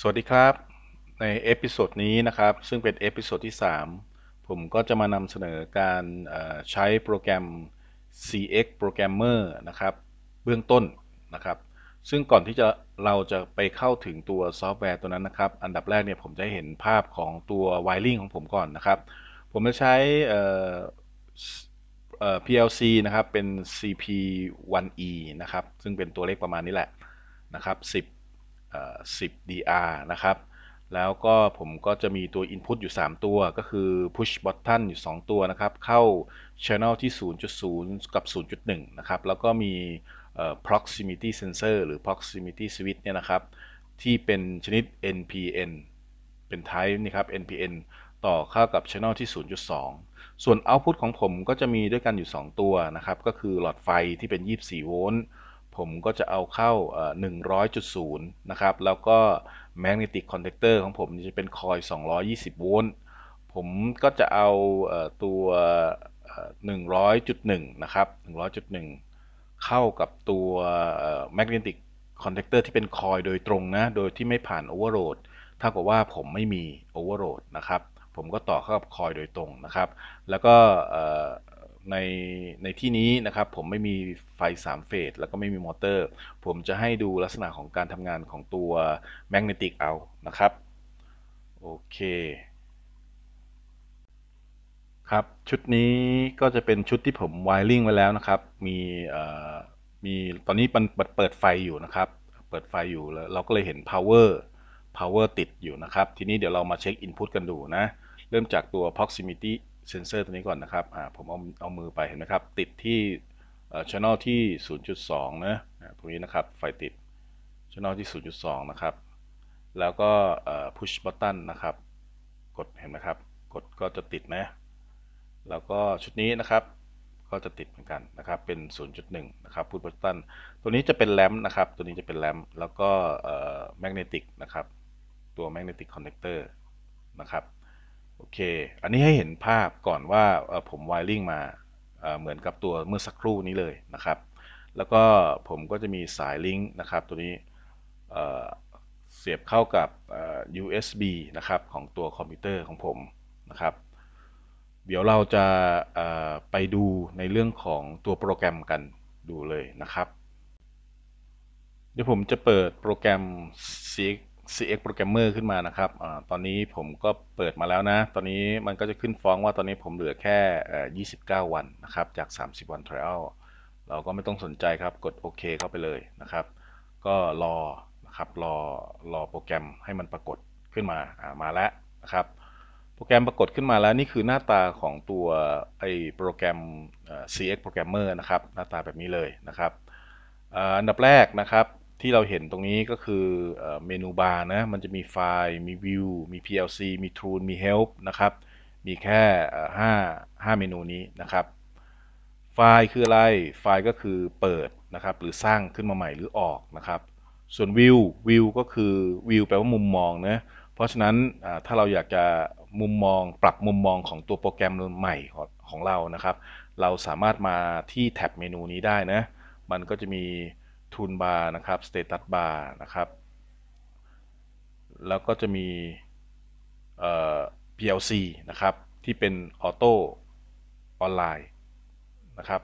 สวัสดีครับ ในเอพิโซดนี้ นะครับ ซึ่งเป็นเอพิโซดที่ 3 ผมก็จะมานำเสนอการใช้โปรแกรม CX Programmer นะครับ เบื้องต้นนะครับ ซึ่งก่อนที่จะเราจะไปเข้าถึงตัวซอฟต์แวร์ตัวนั้นนะครับ อันดับแรกเนี่ยผมจะเห็นภาพของตัววายลิงของผมก่อนนะครับ ผมจะใช้ PLC นะครับเป็น CP1E นะครับ ซึ่งเป็นตัวเลขประมาณนี้แหละ นะครับ 10 10 dr นะครับ แล้วก็ผมก็จะมีตัว input อยู่ 3 ตัว ก็คือ push button อยู่ 2 ตัวนะครับ เข้า channel ที่ 0.0 กับ 0.1 นะครับ แล้วก็มี proximity sensor หรือ proximity switch เนี่ยนะครับ ที่เป็นชนิด NPN เป็น type นะครับ NPN ต่อเข้ากับ channel ที่ 0.2 ส่วน output ของผมก็จะมีด้วยกันอยู่ 2 ตัวนะครับ ก็คือหลอดไฟที่เป็น 24 โวลต์ผมก็จะเอาเข้า 100.0 นะครับ แล้วก็ magnetic contactor ของผมจะเป็นคอย220 โวลต์ ผมก็จะเอาตัว 100.1 นะครับ 100.1 เข้ากับตัว magnetic contactor ที่เป็นคอยโดยตรงนะ โดยที่ไม่ผ่าน overload เท่ากับว่าผมไม่มี overload นะครับ ผมก็ต่อเข้ากับคอยโดยตรงนะครับ แล้วก็ในในที่นี้นะครับผมไม่มีไฟ3เฟสแล้วก็ไม่มีมอเตอร์ ผมจะให้ดูลักษณะของการทำงานของตัวแมกเนติกเอานะครับโอเคครับชุดนี้ก็จะเป็นชุดที่ผมไวริงไว้แล้วนะครับ มีมีตอนนี้มันเปิดไฟอยู่นะครับ เปิดไฟอยู่แล้วเราก็เลยเห็น power power ติดอยู่นะครับ ทีนี้เดี๋ยวเรามาเช็ค input กันดูนะเริ่มจากตัว proximity เซนเซอร์ตัวนี้ก่อนนะครับผมเอา เอา มือไป เห็นไหมครับ ติดที่ช่องที่ 0.2นะตรงนี้นะครับ ไฟติดช่องที่ 0.2 นะครับ แล้วก็ push button นะครับ กด เห็นไหมครับ กดก็จะติดนะแล้วก็ชุดนี้นะครับ ก็จะติดเหมือนกันนะครับ เป็น 0.1 นะครับ push button ตัวนี้จะเป็นแรมนะครับ ตัวนี้จะเป็นแรมแล้วก็ magnetic นะครับ ตัว magnetic connector นะครับโอเค อันนี้ให้เห็นภาพก่อนว่าผมวายริ่งมาเหมือนกับตัวเมื่อสักครู่นี้เลยนะครับ แล้วก็ผมก็จะมีสายลิงก์นะครับตัวนี้เสียบเข้ากับ USB นะครับของตัวคอมพิวเตอร์ของผมนะครับ เดี๋ยวเราจะไปดูในเรื่องของตัวโปรแกรมกันดูเลยนะครับเดี๋ยวผมจะเปิดโปรแกรม c CX Programmer ขึ้นมานะครับอตอนนี้ผมก็เปิดมาแล้วนะ ตอนนี้มันก็จะขึ้นฟ้องว่าตอนนี้ผมเหลือแค่ 29 วันนะครับ จาก 30 วัน trial เราก็ไม่ต้องสนใจครับ กดโอเคเข้าไปเลยนะครับ ก็รอนะครับ รอ รอโปรแกรมให้มันปรากฏขึ้นมามาแล้วนะครับ โปรแกรมปรากฏขึ้นมาแล้วนี่คือหน้าตาของตัวไอ้โปรแกรม CX Programmer นะครับ หน้าตาแบบนี้เลยนะครับอันดับแรกนะครับที่เราเห็นตรงนี้ก็คือเมนูบาร์นะ มันจะมีไฟล์ มีวิวมี plc มี t o o l มี help นะครับ มีแค่5 5 เมนูนี้นะครับ ไฟล์คืออะไร ไฟล์ก็คือเปิดนะครับ หรือสร้างขึ้นมาใหม่หรือออกนะครับ ส่วนวิว วิวก็คือวิวแปลว่ามุมมองนะ เพราะฉะนั้นถ้าเราอยากจะมุมมอง ปรับมุมมองของตัวโปรแกรมใหม่ของเรานะครับ เราสามารถมาที่แท็บเมนูนี้ได้นะ มันก็จะมีทูลบาร์นะครับสเตตัสบาร์นะครับ แล้วก็จะมี PLC นะครับที่เป็นออโต้ออนไลน์นะครับ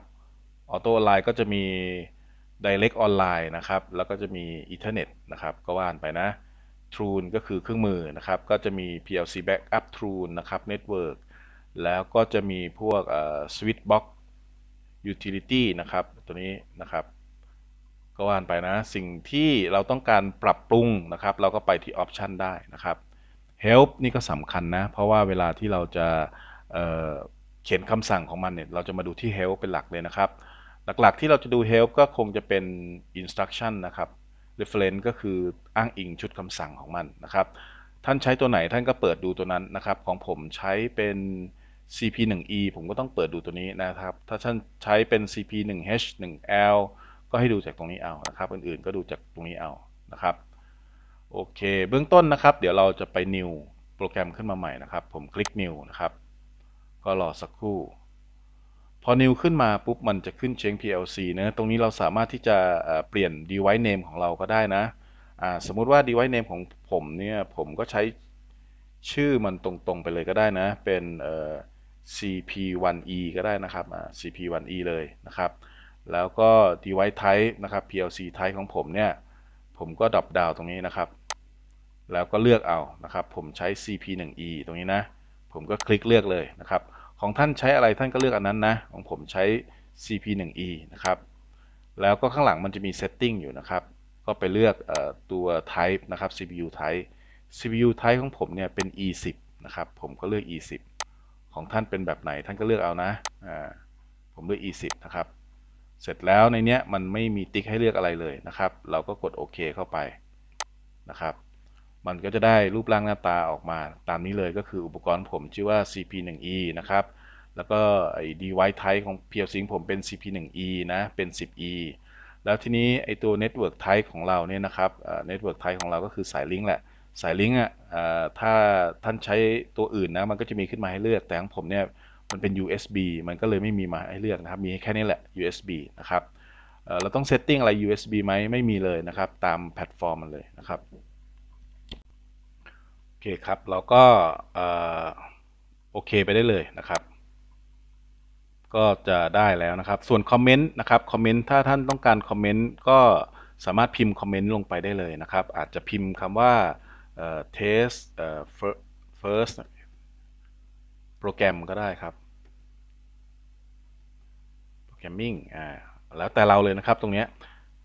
ออโต้ออนไลน์ก็จะมีดิเรกออนไลน์นะครับ แล้วก็จะมีอินเทอร์เน็ตนะครับก็ว่านไปนะทรูนก็คือเครื่องมือนะครับ ก็จะมี PLC Backup True นะครับ Network แล้วก็จะมีพวกสวิตช์บ็อกซ์ยูทิลิตี้นะครับ ตัวนี้นะครับก็ว่านไปนะ สิ่งที่เราต้องการปรับปรุงนะครับ เราก็ไปที่ออปชันได้นะครับ Help นี่ก็สำคัญนะเพราะว่าเวลาที่เราจะเเขียนคำสั่งของมันเนี่ย เราจะมาดูที่ Help เป็นหลักเลยนะครับ หลักๆที่เราจะดู Help ก็คงจะเป็น Instruction นะครับ Reference ก็คืออ้างอิงชุดคำสั่งของมันนะครับ ท่านใช้ตัวไหนท่านก็เปิดดูตัวนั้นนะครับ ของผมใช้เป็น CP1E ผมก็ต้องเปิดดูตัวนี้นะครับ ถ้าท่านใช้เป็น CP1H1L ก็ให้ดูจากตรงนี้เอานะครับอื่นๆ ก็ดูจากตรงนี้เอา นะครับ โอเค เบื้องต้นนะครับ เดี๋ยวเราจะไป new โปรแกรมขึ้นมาใหม่นะครับ ผมคลิก new นะครับ ก็รอสักครู่ พอ new ขึ้นมาปุ๊บ มันจะขึ้นเชง PLC นะตรงนี้เราสามารถที่จะเปลี่ยน device name ของเรา ก็ได้นะสมมุติว่า device name ของผมเนี่ย ผมก็ใช้ชื่อมันตรงๆ ไปเลยก็ได้นะ เป็น CP1E ก็ได้นะครับ CP1E เลยนะครับแล้วก็ device type นะครับ plc type ของผมเนี่ย ผมก็ดับดาวตรงนี้นะครับ แล้วก็เลือกเอา นะครับ ผมใช้ cp1e ตรงนี้นะ ผมก็คลิกเลือกเลยนะครับ ของท่านใช้อะไรท่านก็เลือกอันนั้นนะ ของผมใช้ cp1e นะครับ แล้วก็ข้างหลังมันจะมี setting อยู่นะครับ ก็ไปเลือกตัว type นะครับ cpu type cpu type ของผมเนี่ยเป็น e10 นะครับ ผมก็เลือก e10 ของท่านเป็นแบบไหนท่านก็เลือกเอานะ ผมเลือก e10 นะครับเสร็จแล้วในเนี้ยมันไม่มีติ๊กให้เลือกอะไรเลยนะครับเราก็กดโอเคเข้าไป นะครับมันก็จะได้รูปร่างหน้าตาออกมาตามนี้เลยก็คืออุปกรณ์ผมชื่อว่า CP1E นะครับแล้วก็ไอ้ device type ของ p l วซิ c ผมเป็น CP1E นะ เป็น 10E แล้วทีนี้ไอ้ตัว network type ของเราเนี่ยนะครับ network type ของเราก็คือสายลิงก์แหละสายลิงก์อ่ะถ้าท่านใช้ตัวอื่นนะมันก็จะมีขึ้นมาให้เลือกแต่ของผมเนี่ยมันเป็น USB มันก็เลยไม่มีมาให้เลือกนะครับ มีแค่นี้แหละ USB นะครับ เราต้องเซตติ้งอะไร USB ไหมไม่มีเลยนะครับ ตามแพลตฟอร์มมันเลยนะครับ โอเคครับ เราก็โอเค ไปได้เลยนะครับ ก็จะได้แล้วนะครับ ส่วนคอมเมนต์นะครับ คอมเมนต์ถ้าท่านต้องการคอมเมนต์ก็สามารถพิมพ์คอมเมนต์ลงไปได้เลยนะครับ อาจจะพิมพ์คำว่า test first โปรแกรมก็ได้ครับแกมมิ่งอ่า แล้วแต่เราเลย นะ ครับ ตรง เนี้ย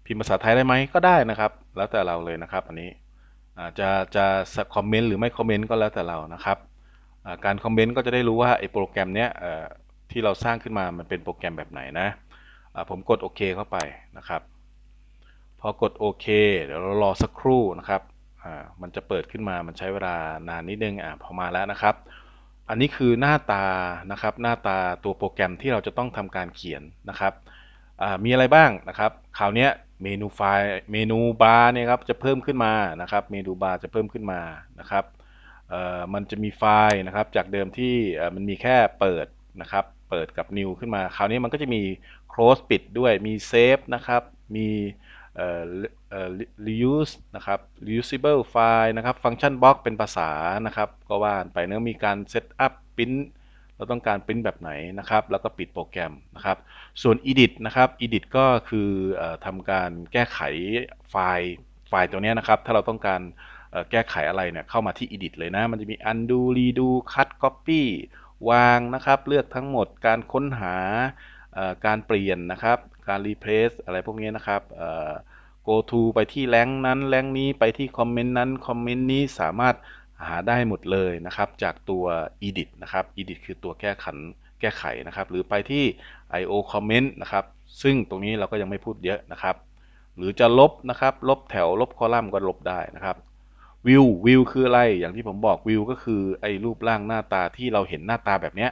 พิมพ์ภาษาไทยได้ไหมก็ได้นะครับ แล้วแต่เราเลยนะครับ อันนี้จะจะคอมเมนต์หรือไม่คอมเมนต์ก็แล้วแต่เรานะครับการคอมเมนต์ก็จะได้รู้ว่าไอ้โปรแกรมเนี้ยที่เราสร้างขึ้นมามันเป็นโปรแกรมแบบไหนนะผมกดโอเคเข้าไปนะครับพอกดโอเคเดี๋ยวเรารอสักครู่นะครับมันจะเปิดขึ้นมามันใช้เวลานานนิดนึงอ่าพอ มาแล้วนะครับอันนี้คือหน้าตา นะครับ หน้าตาตัวโปรแกรมที่เราจะต้องทำการเขียน นะครับ มีอะไรบ้าง นะครับ คราวนี้เมนูไฟล์ เมนูบาร์เนี่ยครับ จะเพิ่มขึ้นมา นะครับ เมนูบาร์จะเพิ่มขึ้นมา นะครับ มันจะมีไฟล์นะครับ จากเดิมที่มันมีแค่เปิด นะครับ เปิดกับ new ขึ้นมา คราวนี้มันก็จะมี close ปิดด้วย มี save นะครับ มี reuse นะครับ reusable file นะครับ function box เป็นภาษานะครับ ก็ว่าไปเนื้อมีการ set up print เราต้องการ print แบบไหนนะครับ แล้วก็ปิดโปรแกรมนะครับ ส่วน edit นะครับ edit ก็คือทำการแก้ไขไฟล์ ไฟล์ ตัวนี้นะครับ ถ้าเราต้องการแก้ไขอะไรเนี่ย เข้ามาที่ edit เลยนะ มันจะมี undo redo cut copy วางนะครับ เลือกทั้งหมดการค้นหาการเปลี่ยนนะครับ การ replace อะไรพวกนี้นะครับ go to ไปที่แลงนั้นแลงนี้ไปที่คอมเมนต์นั้นคอมเมนต์นี้สามารถหาได้หมดเลยนะครับ จากตัว edit นะครับ edit คือตัวแก้ขันแก้ไขนะครับ หรือไปที่ io comment นะครับ ซึ่งตรงนี้เราก็ยังไม่พูดเยอะนะครับ หรือจะลบนะครับ ลบแถวลบคอลัมน์ก็ลบได้นะครับวิววิวคืออะไรอย่างที่ผมบอกวิวก็คือไอ้รูปร่างหน้าตาที่เราเห็นหน้าตาแบบเนี้ย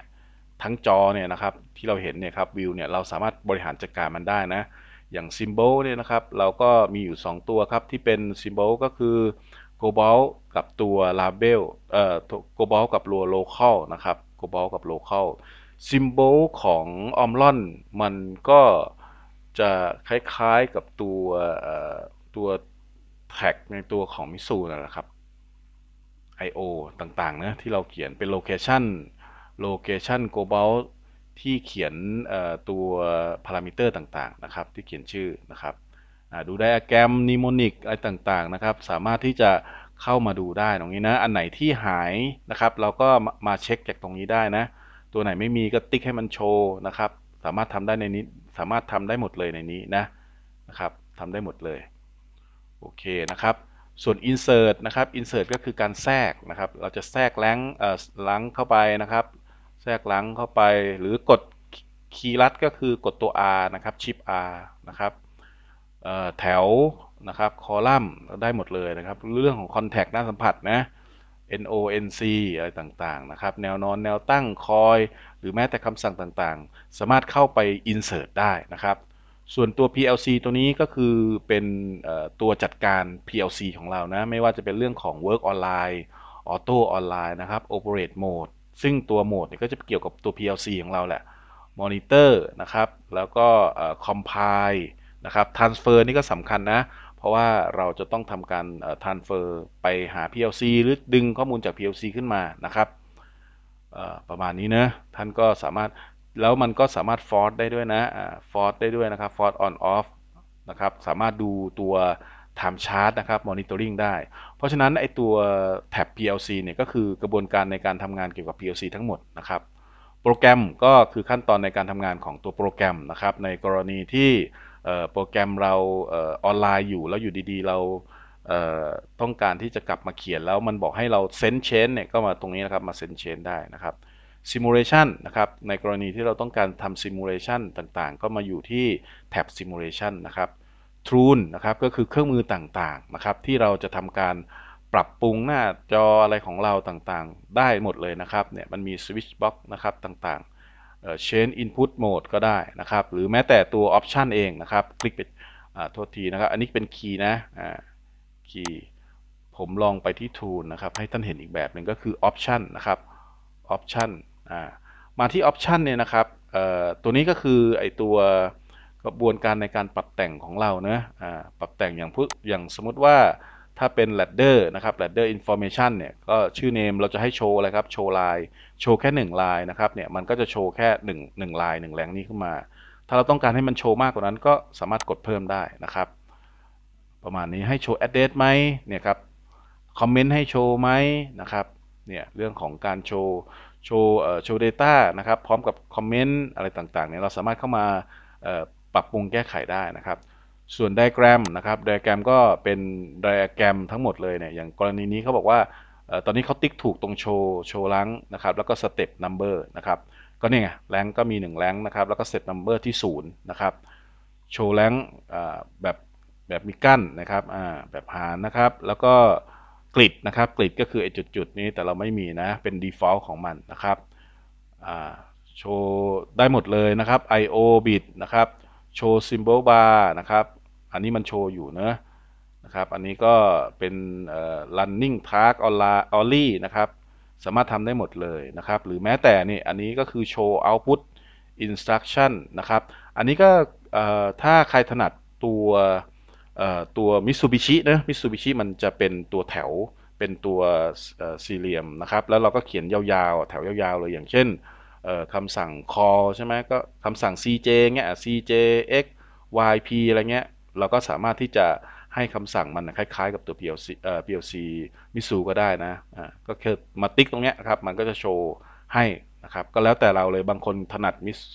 ทั้งจอเนี่ยนะครับที่เราเห็นเนี่ยครับวิวเนี่ยเราสามารถบริหารจัดการมันได้นะอย่างซิมโบลเนี่ยนะครับเราก็มีอยู่ 2 ตัวครับ ที่เป็นซิมโบลก็คือโกบอลกับตัวลาเบลเอ่อโกบอลกับรัวโลเคอลนะครับโกบอลกับโลเคอลซิมโบลของออมลอนมันก็จะคล้ายๆ กับตัวตัวแท็กในตัวของมิสูนะครับ I.O. ต่างๆนะที่เราเขียนเป็นโลเคชันโลเคชันโกบอลที่เขียนตัวพารามิเตอร์ต่างๆนะครับที่เขียนชื่อนะครับ ดูไดอะแกรมนิโมนิกอะไรต่างๆนะครับ สามารถที่จะเข้ามาดูได้ตรงนี้นะ อันไหนที่หายนะครับ เราก็มาเช็คจากตรงนี้ได้นะ ตัวไหนไม่มีก็ติ๊กให้มันโชว์นะครับ สามารถทำได้ในนี้สามารถทำได้หมดเลยในนี้นะนะครับทำได้หมดเลยโอเคนะครับ ส่วน insert นะครับ insert ก็คือการแทรกนะครับ เราจะแทรกแล้งเอ่อลังเข้าไปนะครับทรกหลังเข้าไปหรือกดคีย์ลัดก็คือกดตัว R นะครับ ชิป R นะครับแถวนะครับคอลัมน์ได้หมดเลยนะครับ เรื่องของคอนแทคด้านสัมผัสนะ NONC อะไรต่างๆ นะครับ แนวนอนแนวตั้งคอย หรือแม้แต่คำสั่งต่างๆ สามารถเข้าไป insert ได้นะครับ ส่วนตัว PLC ตัวนี้ก็คือเป็นตัวจัดการ PLC ของเรานะ ไม่ว่าจะเป็นเรื่องของ Work Online Auto Online นะครับ Operate Mode ซึ่ง ตัวโหมดเนี่ยก็จะ เกี่ยวกับตัว PLC ของ เรา แหละ มอนิเตอร์นะครับ แล้วก็คอมไพล์นะครับทรานสเฟอร์ นี่ ก็สำคัญ นะ เพราะว่าเราจะต้องทำการทรานสเฟอร์ ไปหา PLC หรือดึงข้อมูลจาก PLC ขึ้นมา นะครับ ประมาณนี้นะท่าน ก็ สามารถ แล้ว มัน ก็สามารถฟอร์สได้ด้วย นะฟอร์สได้ด้วยนะครับ ฟอร์สออนออฟนะครับ สามารถดูตัว time chart นะครับ monitoring ได้ เพราะฉะนั้นไอตัวแท็บ PLC เนี่ยก็คือกระบวนการในการทำงานเกี่ยวกับ PLC ทั้งหมดนะครับ โปรแกรมก็คือขั้นตอนในการทำงานของตัวโปรแกรมนะครับในกรณีที่โปรแกรมเราออนไลน์อยู่แล้วอยู่ดีๆ เราต้องการที่จะกลับมาเขียนแล้วมันบอกให้เราเซนเชนเนี่ยก็มาตรงนี้นะครับมาเซนเชนได้นะครับซิมูเลชันนะครับในกรณีที่เราต้องการทำซิมูเลชันต่างๆ ก็มาอยู่ที่แท็บซิมูเลชันนะครับทู u นะครับก็คือเครื่องมือต่างๆนะครับที่เราจะทำการปรับปรุงหน้าจออะไรของเราต่างๆ ได้หมดเลยนะครับเนี่ยมันมีสวตช์บ็อกซ์นะครับ ต่างๆเชนอินพุตโหมดก็ได้นะครับหรือแม้แต่ตัวออปชันเองนะครับคลิกไปโทษทีนะครับอันนี้เป็นคีย์นะคีย์ผมลองไปที่ทูนนะครับให้ท่านเห็นอีกแบบหนึ่งก็คือออปชันนะครับออปชันมาที่ออปชันเนี่ยนะครับตัวนี้ก็คือไอตัวกระบวนการในการปรับแต่งของเรานะปรับแต่งอย่างพวอย่างสมมติว่าถ้าเป็น ladder นะครับ ladder information เนี่ย ก็ชื่อ name เราจะให้โชว์อะไรครับโชว์ลายโชว์แค่1ลายนะครับ เนี่ย มันก็จะโชว์แค่1 1ลาย1แหล่งนี้ขึ้นมา ถ้าเราต้องการให้มันโชว์มากกว่านั้นก็สามารถกดเพิ่มได้นะครับ ประมาณนี้ให้โชว์ address ไหมเนี่ยครับ comment ให้โชว์ไหมนะครับ เนี่ยเรื่องของการโชว์โชว์โชว์ data นะครับ พร้อมกับ comment อะไรต่างๆเนี่ย เราสามารถเข้ามาปรับปรุงแก้ไขได้นะครับ ส่วนไดแกรมนะครับไดแกรมก็เป็นไดแกรมทั้งหมดเลยเนี่ยอย่างกรณีนี้เขาบอกว่าตอนนี้เขาติ๊กถูกตรงโชว์โชว์ลังนะครับแล้วก็สเต็ปนัมเบอร์นะครับก็นี่ไงแรงก็มี 1แรงนะครับแล้วก็เซตนัมเบอร์ที่0นะครับโชว์แรงแบบแบบมีกั้นนะครับแบบหารนะครับแล้วก็กริดนะครับกริดก็คือไอจุดๆ นี้แต่เราไม่มีนะเป็น default ของมันนะครับโชว์ได้หมดเลยนะครับ I/O bit นะครับโชว์ซิมโบลบาร์นะครับ อันนี้มันโชว์อยู่นะนะครับ อันนี้ก็เป็น running t a s k ollie นะครับ สามารถทำได้หมดเลยนะครับ หรือแม้แต่นี่ อันนี้ก็คือโชว์ output instruction นะครับ อันนี้ก็ถ้าใครถนัดตัวตัวมิตซูบิชินะมิตซูบิชิมันจะเป็นตัวแถว เป็นตัวสี่เหลี่ยมนะครับ แล้วเราก็เขียนยาวๆ แถว ยาวๆ เลย อย่างเช่นคำสั่ง call ใช่ไหมก็คำสั่ง cj เงี้ย cj x yp อะไรเงี้ย เราก็สามารถที่จะให้คำสั่งมันคล้าย ๆกับตัว plc เอ่อ plc มิสูก็ได้นะ อ่า ก็คือมาติ๊กตรงเนี้ยครับ มันก็จะโชว์ให้นะครับ ก็แล้วแต่เราเลยบางคนถนัด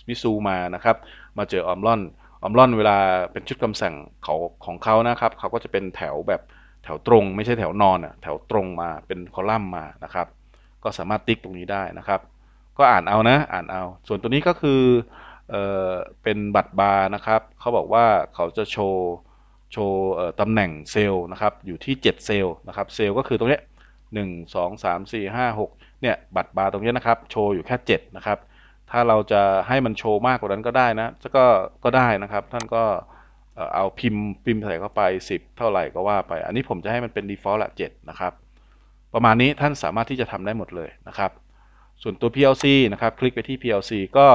มิสูมานะครับ มาเจอออมลอนออมลอนเวลาเป็นชุดคำสั่งเขาของเขานะครับ เขาก็จะเป็นแถวแบบแถวตรงไม่ใช่แถวนอนอ่ะแถวตรงมาเป็นคอลัมน์มานะครับ ก็สามารถติ๊กตรงนี้ได้นะครับก็อ่านเอานะอ่านเอาส่วนตัวนี้ก็คือเออเป็นบัตรบาร์นะครับเขาบอกว่าเขาจะโชว์โชว์ตำแหน่งเซลล์นะครับอยู่ที่ 7 เซลล์นะครับเซลล์ก็คือตรงนี้หนึ่งสองสามสี่ห้าหกเนี่ย บัตรบาร์ตรงนี้นะครับโชว์อยู่แค่ 7 นะครับ ถ้าเราจะให้มันโชว์มาก กว่านั้นก็ได้นะก็ ก็ได้นะครับ ท่านก็เอาพิมพ์พิมพ์ใส่เข้าไป 10 เท่าไหร่ก็ว่าไป อันนี้ผมจะให้มันเป็น default ละ7นะครับประมาณนี้ท่านสามารถที่จะทำได้หมดเลยนะครับส่วนตัว PLC นะครับ คลิกไปที่ PLC ก็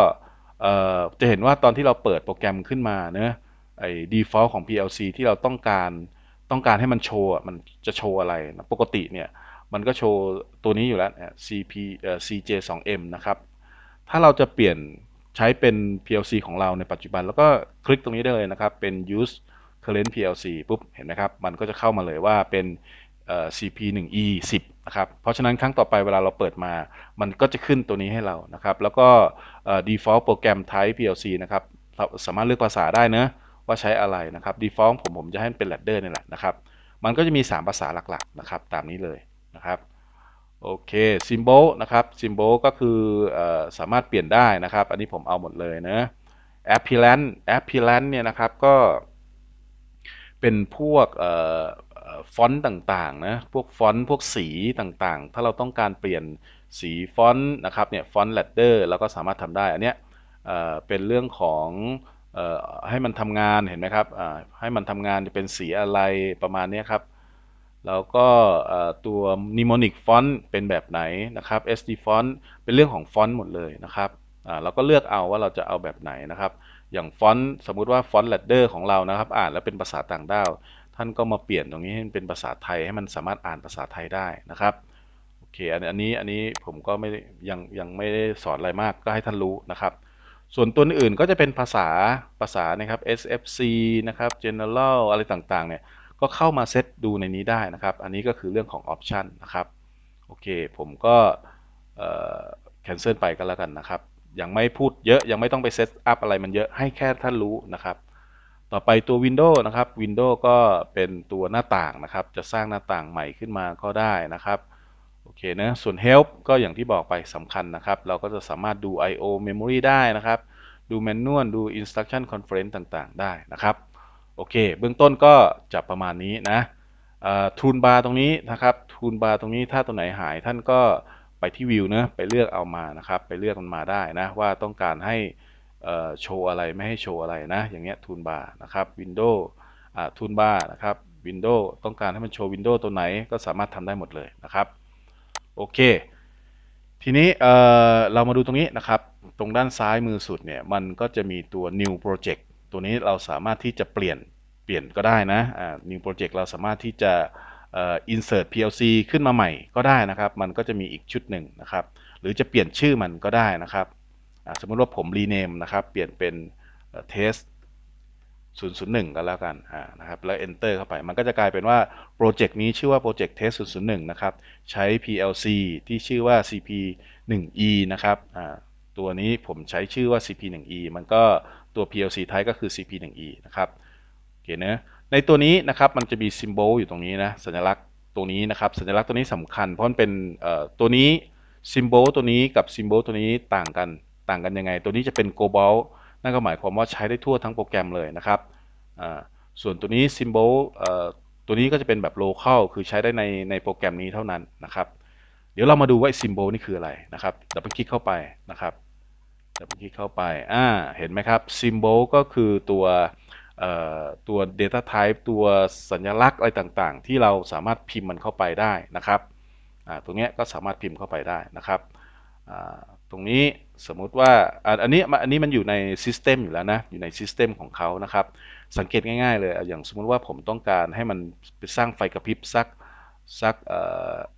จะเห็นว่าตอนที่เราเปิดโปรแกรมขึ้นมาเนะไอ้ default ของ PLC ที่เราต้องการต้องการให้มันโชว์มันจะโชว์อะไรนะปกติเนี่ย มันก็โชว์ตัวนี้อยู่แล้ว CP CJ2M นะครับ ถ้าเราจะเปลี่ยนใช้เป็น PLC ของเราในปัจจุบัน แล้วก็คลิกตรงนี้ได้เลยนะครับเป็น use current PLC ปุ๊บเห็นไหมครับ มันก็จะเข้ามาเลยว่าเป็น CP1E 10นะครับ เพราะฉะนั้นครั้งต่อไปเวลาเราเปิดมา มันก็จะขึ้นตัวนี้ให้เรา นะครับ แล้วก็ default โปรแกรม type PLC นะครับสามารถเลือกภาษาได้เนะว่าใช้อะไรนะครับ default ผมผมจะให้มันเป็น ladder นี่แหละนะครับ มันก็จะมี 3 ภาษาหลักๆ นะครับ ตามนี้เลยนะครับ โอเค symbol นะครับ symbol ก็คืออสามารถเปลี่ยนได้นะครับ อันนี้ผมเอาหมดเลยนะ a อปพิลันแอ p พ a n c e เนี่ยนะครับ ก็ เป็นพวกฟอนต์ต่างๆนะ พวกฟอนต์ พวกสีต่างๆ ถ้าเราต้องการเปลี่ยนสีฟอนต์นะครับ เนี่ย ฟอนต์เลดเดอร์เราก็สามารถทำได้ อันเนี้ยเป็นเรื่องของให้มันทำงาน เห็นไหมครับให้มันทำงานจะเป็นสีอะไร ประมาณนี้ครับ แล้วก็ตัว mnemonic font เป็นแบบไหน นะครับ sd font เป็นเรื่องของฟอนต์หมดเลยนะครับเราก็เลือกเอาว่าเราจะเอาแบบไหนนะครับ อย่างฟอนต์ สมมุติว่าฟอนต์เลดเดอร์ของเรานะครับ อ่านแล้วเป็นภาษาต่างด้าวท่านก็มาเปลี่ยนตรงนี้ให้เป็นภาษาไทยให้มันสามารถอ่านภาษาไทยได้นะครับโอเคอันนี้อันนี้ผมก็ไม่ยังยังไม่ได้สอนอะไรมากก็ให้ท่านรู้นะครับ ส่วนตัวอื่นก็จะเป็นภาษาภาษานะครับ SFC นะครับ General อะไรต่างๆเนี่ยก็เข้ามาเซตดูในนี้ได้นะครับอันนี้ก็คือเรื่องของออปชันนะครับโอเคผมก็แคนเซิลไปก็แล้วกันนะครับ ยังไม่พูดเยอะยังไม่ต้องไปเซตอัพอะไรมันเยอะให้แค่ท่านรู้นะครับต่อไปตัว Windows นะครับ Windows ก็เป็นตัวหน้าต่างนะครับ จะสร้างหน้าต่างใหม่ขึ้นมาก็ได้นะครับ โอเคนะส่วน help ก็อย่างที่บอกไปสำคัญนะครับ เราก็จะสามารถดู I/O memory ได้นะครับ ดูแมนนวลดู instruction conference ต่างๆ ได้นะครับโอเค เบื้องต้นก็จะประมาณนี้นะทูนบาร์ตรงนี้นะครับทูนบาร์ตรงนี้ถ้าตัวไหนหายท่านก็ไปที่วิวนะไปเลือกเอามานะครับ ไปเลือกมันมาได้นะว่าต้องการให้โชว์อะไรไม่ให้โชว์อะไรนะอย่างเงี้ยทูนบาร์นะครับวินโดว์ทูนบาร์นะครับวินโดว์ต้องการให้มันโชว์วินโดว์ตัวไหนก็สามารถทำได้หมดเลยนะครับโอเค ทีนี้เเรามาดูตรงนี้นะครับ ตรงด้านซ้ายมือสุดเนี่ยมันก็จะมีตัว new project ตัวนี้เราสามารถที่จะเปลี่ยนเปลี่ยนก็ได้นะะ new project เราสามารถที่จะ insert plc ขึ้นมาใหม่ก็ได้นะครับ มันก็จะมีอีกชุดหนึ่งนะครับ หรือจะเปลี่ยนชื่อมันก็ได้นะครับสมมติว่าผมรีเนมนะครับ เปลี่ยนเป็น test 001ก็นแล้วกันนะครับ แล้ว enter เข้าไป มันก็จะกลายเป็นว่าโปรเจกต์นี้ชื่อว่าโปรเจกต์ test 001นะครับ ใช้ PLC ที่ชื่อว่า CP 1E นะครับตัวนี้ผมใช้ชื่อว่า CP 1E มันก็ตัว PLC ทยก็คือ CP 1E นะครับโอเคนะในตัวนี้นะครับ มันจะมี symbol อยู่ตรงนี้นะ สัญลักษณ์ตัวนี้นะครับ สัญลักษณ์ตัวนี้สำคัญ เพราะมันเป็นตัวนี้ symbol ตัวนี้กับ symbol ตัวนี้ต่างกันต่างกันยังไง ตัวนี้ จะเป็น global นั่นก็หมายความว่าใช้ได้ทั่วทั้งโปรแกรมเลยนะครับ ส่วนตัวนี้ symbol ตัวนี้ก็จะเป็นแบบ local คือใช้ได้ในในโปรแกรมนี้เท่านั้นนะครับ เดี๋ยวเรามาดูว่า symbol นี่คืออะไรนะครับดับเบิลคลิกเข้าไปนะครับดับเบิลคลิกเข้าไปอ่าเห็นไหมครับ symbol ก็คือตัวตัว data type ตัวสัญลักษณ์อะไรต่างๆ ที่เราสามารถพิมพ์มันเข้าไปได้นะครับ ตรงนี้ก็สามารถพิมพ์เข้าไปได้นะครับ ตรงนี้สมมุติว่าอันนี้อันนี้มันอยู่ในซิสเต็มอยู่แล้วนะอยู่ในซิสเต็มของเขานะครับ สังเกตง่ายๆเลยอย่างสมมุติว่าผมต้องการให้มันไปสร้างไฟกระพริบสักสัก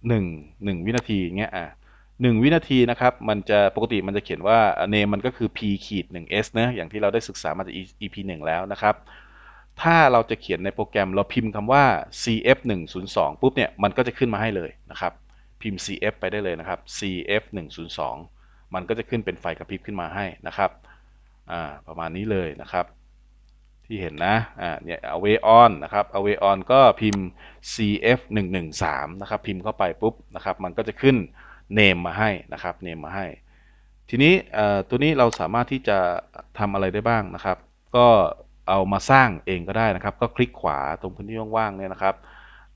หนึ่งหนึ่งวินาทีเงี้ยอ่ะหนึ่งวินาทีนะครับมันจะปกติมันจะเขียนว่าเนมมันก็คือ p ขีดหนึ่ง s นะอย่างที่เราได้ศึกษามาจาก ep หนึ่งแล้วนะครับ ถ้าเราจะเขียนในโปรแกรมเราพิมพ์คำว่า cf 1 0 2ปุ๊บเนี่ยมันก็จะขึ้นมาให้เลยนะครับพิมพ์ cf ไปได้เลยนะครับ cf 1 0 2มันก็จะขึ้นเป็นไฟกระพริบขึ้นมาให้นะครับอ่าประมาณนี้เลยนะครับ ที่เห็นนะอ่าเนี่ย away on นะครับ away on ก็พิมพ์ cf 1 1 3นะครับ พิมพ์เข้าไปปุ๊บนะครับ มันก็จะขึ้น name มาให้นะครับ name มาให้ทีนี้ตัวนี้เราสามารถที่จะทำอะไรได้บ้างนะครับ ก็เอามาสร้างเองก็ได้นะครับ ก็คลิกขวาตรงพื้นที่ว่าง ๆ เนี่ยนะครับ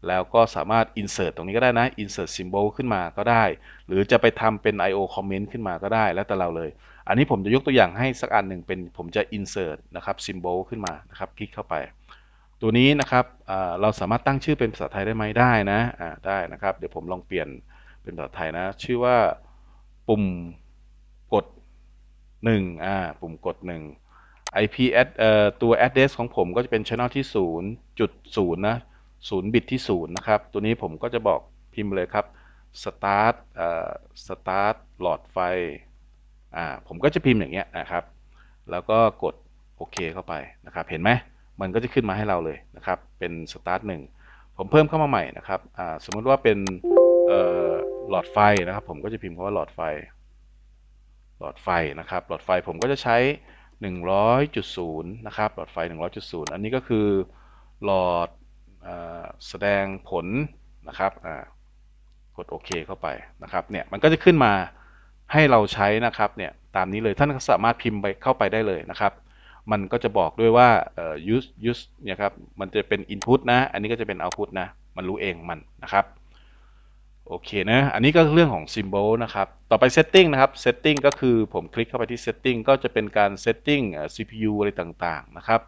แล้วก็สามารถ insert ตรงนี้ก็ได้นะ insert symbol ขึ้นมาก็ได้ หรือจะไปทำเป็น io comment ขึ้นมาก็ได้ แล้วแต่เราเลย อันนี้ผมจะยกตัวอย่างให้สักอันหนึ่งเป็นผมจะ insert นะครับ symbol ขึ้นมา นะครับ คลิกเข้าไป ตัวนี้นะครับ เราสามารถตั้งชื่อเป็นภาษาไทยได้ไหมได้นะ ได้นะครับ เดี๋ยวผมลองเปลี่ยนเป็นภาษาไทยนะ ชื่อว่า ปุ่มกด1อ่าปุ่มกด1 IP ตัว address ของผมก็จะเป็น channel ที่ 0.0 นะ0บิตที่ 0 นะครับ ตัวนี้ผมก็จะบอกพิมพ์เลยครับ start เอ start หลอดไฟ อ่าผมก็จะพิมพ์อย่างเงี้ยนะครับ แล้วก็กดโอเคเข้าไปนะครับ เห็นไหม มันก็จะขึ้นมาให้เราเลยนะครับ เป็น start 1ผมเพิ่มเข้ามาใหม่นะครับอ่าสมมติว่าเป็นหลอดไฟนะครับ ผมก็จะพิมพ์คำว่าหลอดไฟ หลอดไฟนะครับ หลอดไฟผมก็จะใช้100.0นะครับ หลอดไฟ100.0 อันนี้ก็คือหลอดแสดงผลนะครับกดโอเคเข้าไปนะครับเนี่ยมันก็จะขึ้นมาให้เราใช้นะครับเนี่ยตามนี้เลยท่านสามารถพิมพ์ไปเข้าไปได้เลยนะครับ มันก็จะบอกด้วยว่า use use เนี่ยครับมันจะเป็น input นะอันนี้ก็จะเป็น output นะมันรู้เองมันนะครับโอเคนะอันนี้ก็เรื่องของ symbol นะครับ ต่อไป setting นะครับ setting ก็คือผมคลิกเข้าไปที่ setting ก็จะเป็นการ setting CPU อะไรต่างๆ นะครับ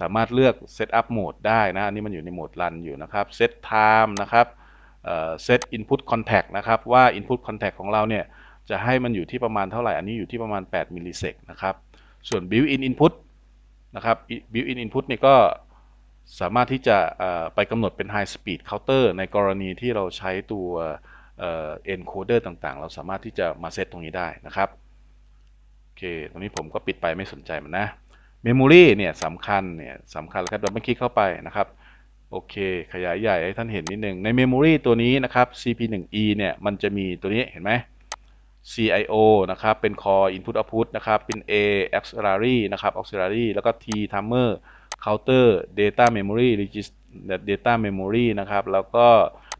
สามารถเลือก Setup Mode ได้นะ อันนี้มันอยู่ในโหมด Run อยู่นะครับ Set Time นะครับเซตอินพุตคอนแทกนะครับว่า Input Contact ของเราเนี่ย จะให้มันอยู่ที่ประมาณเท่าไหร่ อันนี้อยู่ที่ประมาณ 8 มิลลิเซกนะครับ ส่วน Built-in Input นะครับ Built-in Input เนี่ยก็ สามารถที่จะไปกำหนดเป็น High Speed Counter ในกรณีที่เราใช้ตัวเอ็นโคเดอร์ต่างๆ เราสามารถที่จะมาเซตตรงนี้ได้นะครับ โอเค ตรงนี้ผมก็ปิดไปไม่สนใจมันนะเมมโมรีเนี่ยสำคัญเนี่ยสำคัญครับเราไม่คลิกเข้าไปนะครับ โอเค ขยายใหญ่ให้ท่านเห็นนิดนึงในเมมโมรีตัวนี้นะครับ CP1E เนี่ย มันจะมีตัวนี้เห็นไหม CIO นะครับ เป็น Core Input Output นะครับเป็น A Auxiliary นะครับ Auxiliary แล้วก็ T Timer Counter Data Memory Register Data Memory นะครับ แล้วก็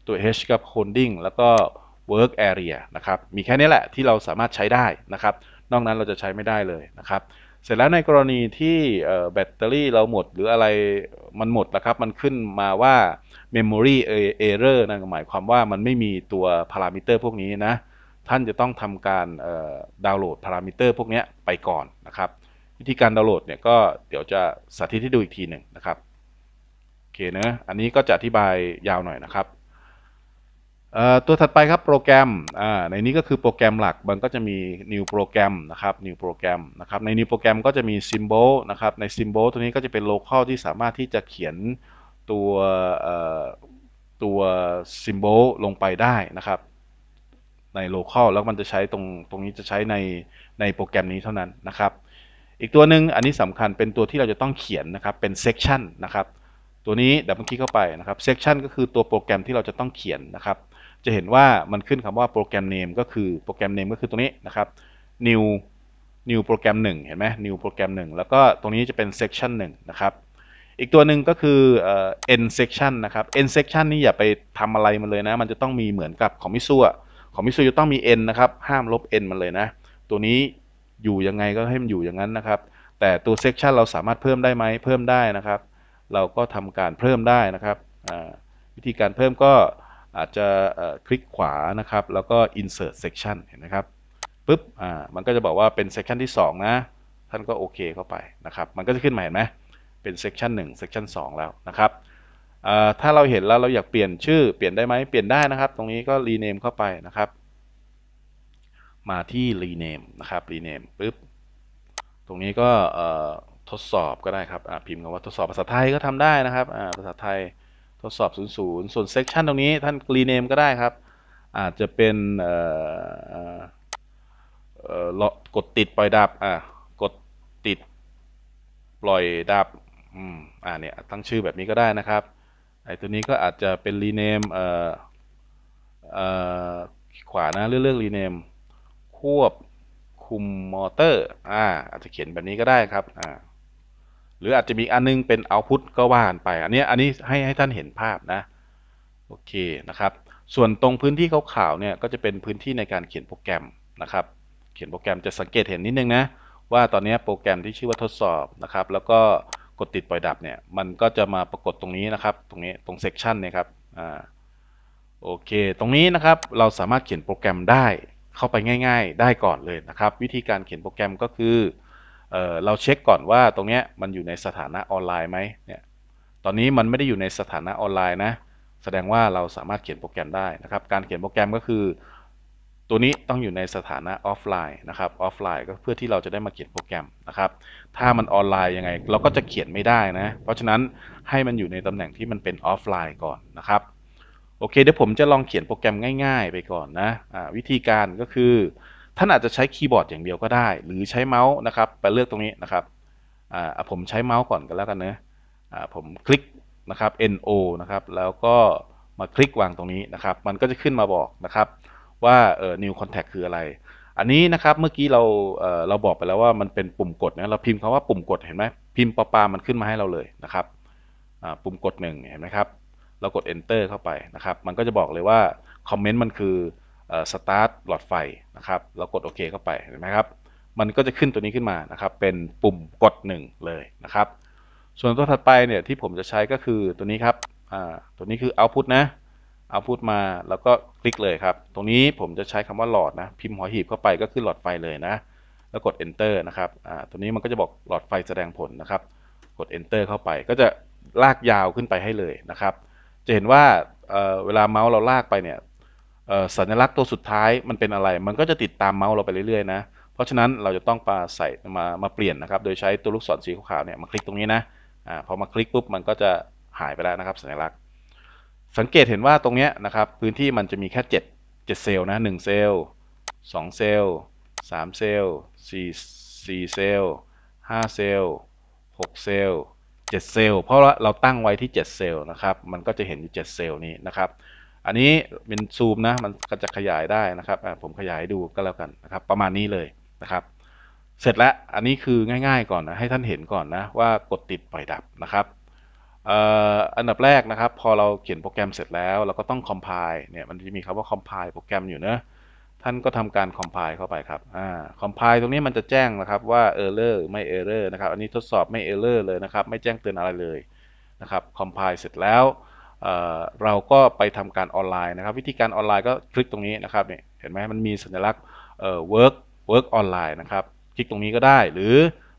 ตัว H กับ Holding แล้วก็ Work Area นะครับ มีแค่นี้แหละที่เราสามารถใช้ได้นะครับ นอกนั้นเราจะใช้ไม่ได้เลยนะครับเสร็จแล้วในกรณีที่แบตเตอรี่เราหมดหรืออะไรมันหมดแล้วครับมันขึ้นมาว่า memory error นั่นหมายความว่ามันไม่มีตัวพารามิเตอร์พวกนี้นะ ท่านจะต้องทำการดาวน์โหลดพารามิเตอร์พวกนี้ไปก่อนนะครับวิธีการดาวน์โหลดเนี่ยก็เดี๋ยวจะสาธิตให้ดูอีกทีหนึ่งนะครับโอเคนะอันนี้ก็จะอธิบายยาวหน่อยนะครับตัวถัดไปครับโปรแกรมในนี้ก็คือโปรแกรมหลัก มันก็จะมี new program นะครับ new program นะครับ ใน new program ก็จะมี symbol นะครับ ใน symbol ตัวนี้ก็จะเป็น local ที่สามารถที่จะเขียนตัวตัว symbol ลงไปได้นะครับ ใน local แล้วมันจะใช้ตรงตรงนี้จะใช้ในในโปรแกรมนี้เท่านั้นนะครับ อีกตัวหนึ่งอันนี้สำคัญเป็นตัวที่เราจะต้องเขียนนะครับเป็น section นะครับตัวนี้ดับเบิลคลิกเข้าไปนะครับ section ก็คือตัวโปรแกรมที่เราจะต้องเขียนนะครับจะเห็นว่ามันขึ้นคำว่าโปรแกรม เนมก็คือโปรแกรมเนมก็คือตรงนี้นะครับ new new โปรแกรม1เห็นไหม new โปรแกรม1แล้วก็ตรงนี้จะเป็น section 1นะครับอีกตัวหนึ่งก็คือ end section นะครับ end section นี่อย่าไปทำอะไรมันเลยนะ มันจะต้องมีเหมือนกับของมิซูอะของมิซูจะต้องมี n นะครับห้ามลบ n มันเลยนะตัวนี้อยู่ยังไงก็ให้มันอยู่อย่างนั้นนะครับ แต่ตัว section เราสามารถเพิ่มได้ไหมเพิ่มได้นะครับ เราก็ทำการเพิ่มได้นะครับ วิธีการเพิ่มก็อาจจะคลิกขวานะครับแล้วก็ insert section เห็นไหมครับปุ๊บอ่ามันก็จะบอกว่าเป็น section ที่2นะ ท่านก็ โอเคเข้าไป นะ ครับ มันก็จะขึ้นมาเห็นไหมเป็น section 1 section 2 แล้วนะครับถ้าเราเห็นแล้ว เรา อยาก เปลี่ยนชื่อเปลี่ยนได้ไหมเปลี่ยนได้นะครับ ตรงนี้ก็ rename เข้าไปนะครับ มาที่ rename นะ ครับ rename ปุ๊บตรงนี้ก็ทดสอบก็ได้ครับพิมพ์คำว่าทดสอบภาษาไทยก็ทำได้นะครับภาษาไทยทดสอบ 00 ส่วน section ตรงนี้ ท่าน rename ก็ได้ครับ อาจจะเป็นกดติดปล่อยดับอกดติดปล่อยดับอ่าเนี่ย ตั้งชื่อแบบนี้ก็ได้นะครับ ไอตัวนี้ก็อาจจะเป็น rename เนมขวานะเลือกเลือก rename ควบคุมมอเตอร์อ่าอาจจะเขียนแบบนี้ก็ได้ครับอ่าหรือ อาจจะมีอันนึงเป็นเอาพุทก็ว่านไป อันนี้อันนี้ให้ให้ท่านเห็นภาพนะ โอเคนะครับส่วนตรงพื้นที่ขาวๆเนี่ยก็จะเป็นพื้นที่ในการเขียนโปรแกรมนะครับ เขียนโปรแกรมจะสังเกตเห็นนิดนึงนะว่าตอนนี้โปรแกรมที่ชื่อว่าทดสอบนะครับ แล้วก็กดติดปล่อยดับเนี่ยมันก็จะมาปรากฏตรงนี้นะครับตรงนี้ ตรงเซกชันเนี่ยครับอ่าโอเคตรงนี้นะครับเราสามารถเขียนโปรแกรมได้เข้าไปง่าย ๆได้ก่อนเลยนะครับ วิธีการเขียนโปรแกรมก็คือเเราเช็คก่อนว่าตรงนี้มันอยู่ในสถานะออนไลน์ไหมเนี่ย ตอนนี้มันไม่ได้อยู่ในสถานะออนไลน์นะ แสดงว่าเราสามารถเขียนโปรแกรมได้นะครับ การเขียนโปรแกรมก็คือ ตัวนี้ต้องอยู่ในสถานะออฟไลน์นะครับ ออฟไลน์ก็เพื่อที่เราจะได้มาเขียนโปรแกรมนะครับ ถ้ามันออนไลน์ยังไง เราก็จะเขียนไม่ได้นะ เพราะฉะนั้นให้มันอยู่ในตำแหน่งที่มันเป็นออฟไลน์ก่อนนะครับ โอเคเดี๋ยวผมจะลองเขียนโปรแกรมง่าย ๆไปก่อนนะะวิธีการก็คือท่านอาจจะใช้คีย์บอร์ดอย่างเดียวก็ได้หรือใช้เมาส์นะครับไปเลือกตรงนี้นะครับอ่าผมใช้เมาส์ก่อนกันแล้วกันเนะอ่าผมคลิกนะครับ NO นะครับ แล้วก็มาคลิกวางตรงนี้นะครับ มันก็จะขึ้นมาบอกนะครับว่าเอ่อ new contact คืออะไร อันนี้นะครับเมื่อกี้เราเออเราบอกไปแล้วว่ามันเป็นปุ่มกดนะเราพิมพ์คาว่าปุ่มกดเห็นไหมพิมพ์ปลาปามันขึ้นมาให้เราเลยนะครับอ่าปุ่มกดหนึ่งเห็นไหมครับเรากด enter เข้าไปนะครับ มันก็จะบอกเลยว่าคอมเมนต์มันคือสตาร์ทหลอดไฟนะครับเรากดโอเคเข้าไปเห็นไหมครับ มันก็จะขึ้นตัวนี้ขึ้นมานะครับเป็นปุ่มกด 1 เลยนะครับ ส่วนตัวถัดไปเนี่ยที่ผมจะใช้ก็คือตัวนี้ครับตัวนี้คือ output นะ output มาแล้วก็คลิกเลยครับ ตรงนี้ผมจะใช้คำว่าหลอดนะพิมพ์หัวหีบเข้าไปก็คือหลอดไฟเลยนะ แล้วกด enter นะครับตัวนี้มันก็จะบอกหลอดไฟแสดงผลนะครับ กด enter เข้าไปก็จะลากยาวขึ้นไปให้เลยนะครับ จะเห็นว่าเวลาเมาส์เราลากไปเนี่ยสัญลักษณ์ตัวสุดท้ายมันเป็นอะไร มันก็จะติดตามเมาส์เราไปเรื่อยๆนะ เพราะฉะนั้นเราจะต้องปาใส่มามาเปลี่ยนนะครับ โดยใช้ตัวลูกศรสีขาวเนี่ยมาคลิกตรงนี้นะ อ่า พอมาคลิกปุ๊บมันก็จะหายไปแล้วนะครับ สัญลักษณ์ สังเกตเห็นว่าตรงเนี้ยนะครับ พื้นที่มันจะมีแค่7 7เซลล์นะหเซลล์2เซลล์3เซลล์4 4เซลล์5เซลล์6เซลล์7เซลล์ เพราะเราตั้งไว้ที่7เซลล์นะครับ มันก็จะเห็นอยู่ 7 เซลล์นี้นะครับอันนี้เป็นซูมนะมันก็จะขยายได้นะครับผมขยายดูก็แล้วกันนะครับ ประมาณนี้เลยนะครับ เสร็จแล้วอันนี้คือง่าย ๆก่อนนะให้ท่านเห็นก่อนนะว่ากดติดปล่อยดับนะครับอันดับแรกนะครับพอเราเขียนโปรแกรมเสร็จแล้ว เราก็ต้อง compile เนี่ยมันจะมีคำว่า compile โปรแกรมอยู่นะท่านก็ทำการ compile เข้าไปครับอ่า compile ตรงนี้มันจะแจ้งนะครับว่า error ไม่ error นะครับอันนี้ทดสอบไม่ error เลยนะครับ ไม่แจ้งเตือนอะไรเลยนะครับ compile เสร็จแล้วเราก็ไปทำการออนไลน์นะครับวิธีการออนไลน์ก็คลิกตรงนี้นะครับเนี่ยเห็นไหมมันมีสัญลักษณ์ work work online นะครับคลิกตรงนี้ก็ได้หรือ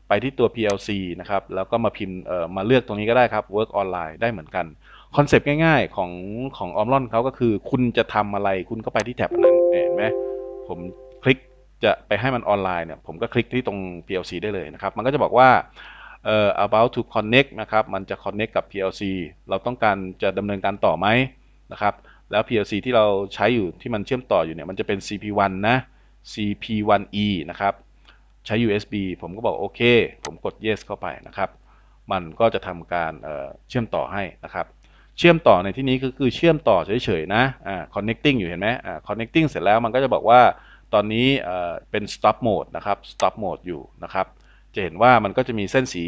ไปที่ตัว PLC นะครับแล้วก็มาพิมพ์มาเลือกตรงนี้ก็ได้ครับ work online ได้เหมือนกันคอนเซปต์ง่าย ๆ ของของออมลอนเขาก็คือ คุณจะทำอะไรคุณก็ไปที่แท็บนั้นเห็นไหมผมคลิกจะไปให้มันออนไลน์เนี่ยผมก็คลิกที่ตรง PLC ได้เลยนะครับมันก็จะบอกว่าเอ่อ about to connect นะครับ มันจะ connect กับ PLC เราต้องการจะดำเนินการต่อไหมนะครับ แล้ว PLC ที่เราใช้อยู่ที่มันเชื่อมต่ออยู่เนี่ย มันจะเป็น CP1 นะ CP1E นะครับ ใช้ USB ผมก็บอกโอเค ผมกด yes เข้าไปนะครับ มันก็จะทำการเเชื่อมต่อให้นะครับ เชื่อมต่อในที่นี้ก็คือเชื่อมต่อเฉยๆ นะอ connecting อยู่เห็นไหมอ connecting เสร็จแล้วมันก็จะบอกว่าตอนนี้เป็น stop mode นะครับ stop mode อยู่นะครับจะ เห็นว่ามันก็จะมีเส้นสี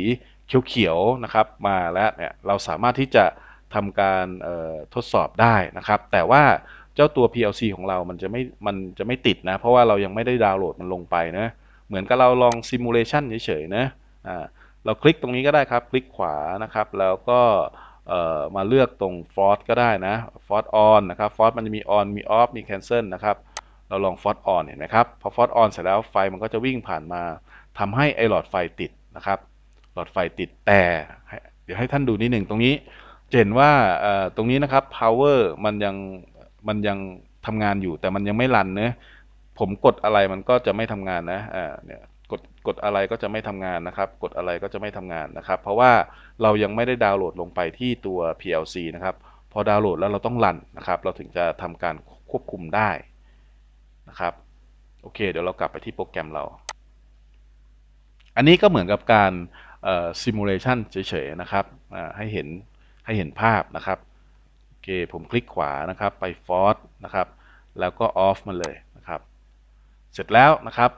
เขียวๆนะครับ มาแล้วเนี่ยเราสามารถที่จะทำการทดสอบได้นะครับ แต่ว่าเจ้าตัว PLC ของเรามันจะไม่ มัน จะ ไม่ติด นะ เพราะว่าเรายังไม่ได้ดาวน์โหลดมันลงไปนะเหมือนกับเราลองซิมูเลชันเฉยๆนะเราคลิกตรงนี้ก็ได้ครับคลิกขวานะครับแล้วก็มาเลือกตรงฟอร์ก็ได้นะฟอร์ออนนะครับฟอร์มันจะมีออนมีออฟมีแคนเซิลนะครับเราลองฟอร์ออนเห็นไหมครับพอฟอร์ออนเสร็จแล้วไฟมันก็จะวิ่งผ่านมาทำให้ไอหลอดไฟติดนะครับหลอดไฟติดแต่เดี๋ยวให้ท่านดูนิดหนึ่งตรงนี้เห็น ว่าตรงนี้นะครับ power มันยัง มันยังทำงานอยู่แต่มันยังไม่รันเนะผมกดอะไรมันก็จะไม่ทำงานนะอ่าเนี่ยกดกดอะไรก็จะไม่ทำงานนะครับ กดอะไรก็จะไม่ทำงานนะครับ เพราะว่าเรายังไม่ได้ดาวน์โหลดลงไปที่ตัว PLC นะครับ พอดาวน์โหลดแล้วเราต้องรันนะครับ เราถึงจะทำการควบคุมได้นะครับโอเค เดี๋ยวเรากลับไปที่โปรแกรมเราอันนี้ ก็เหมือนกับการซิมูเลชันเฉย ๆ นะครับ ให้เห็นให้เห็นภาพนะครับโอเคผมคลิกขวานะครับไปฟอสนะครับแล้วก็ออฟมาเลยนะครับเสร็จแล้วนะครับ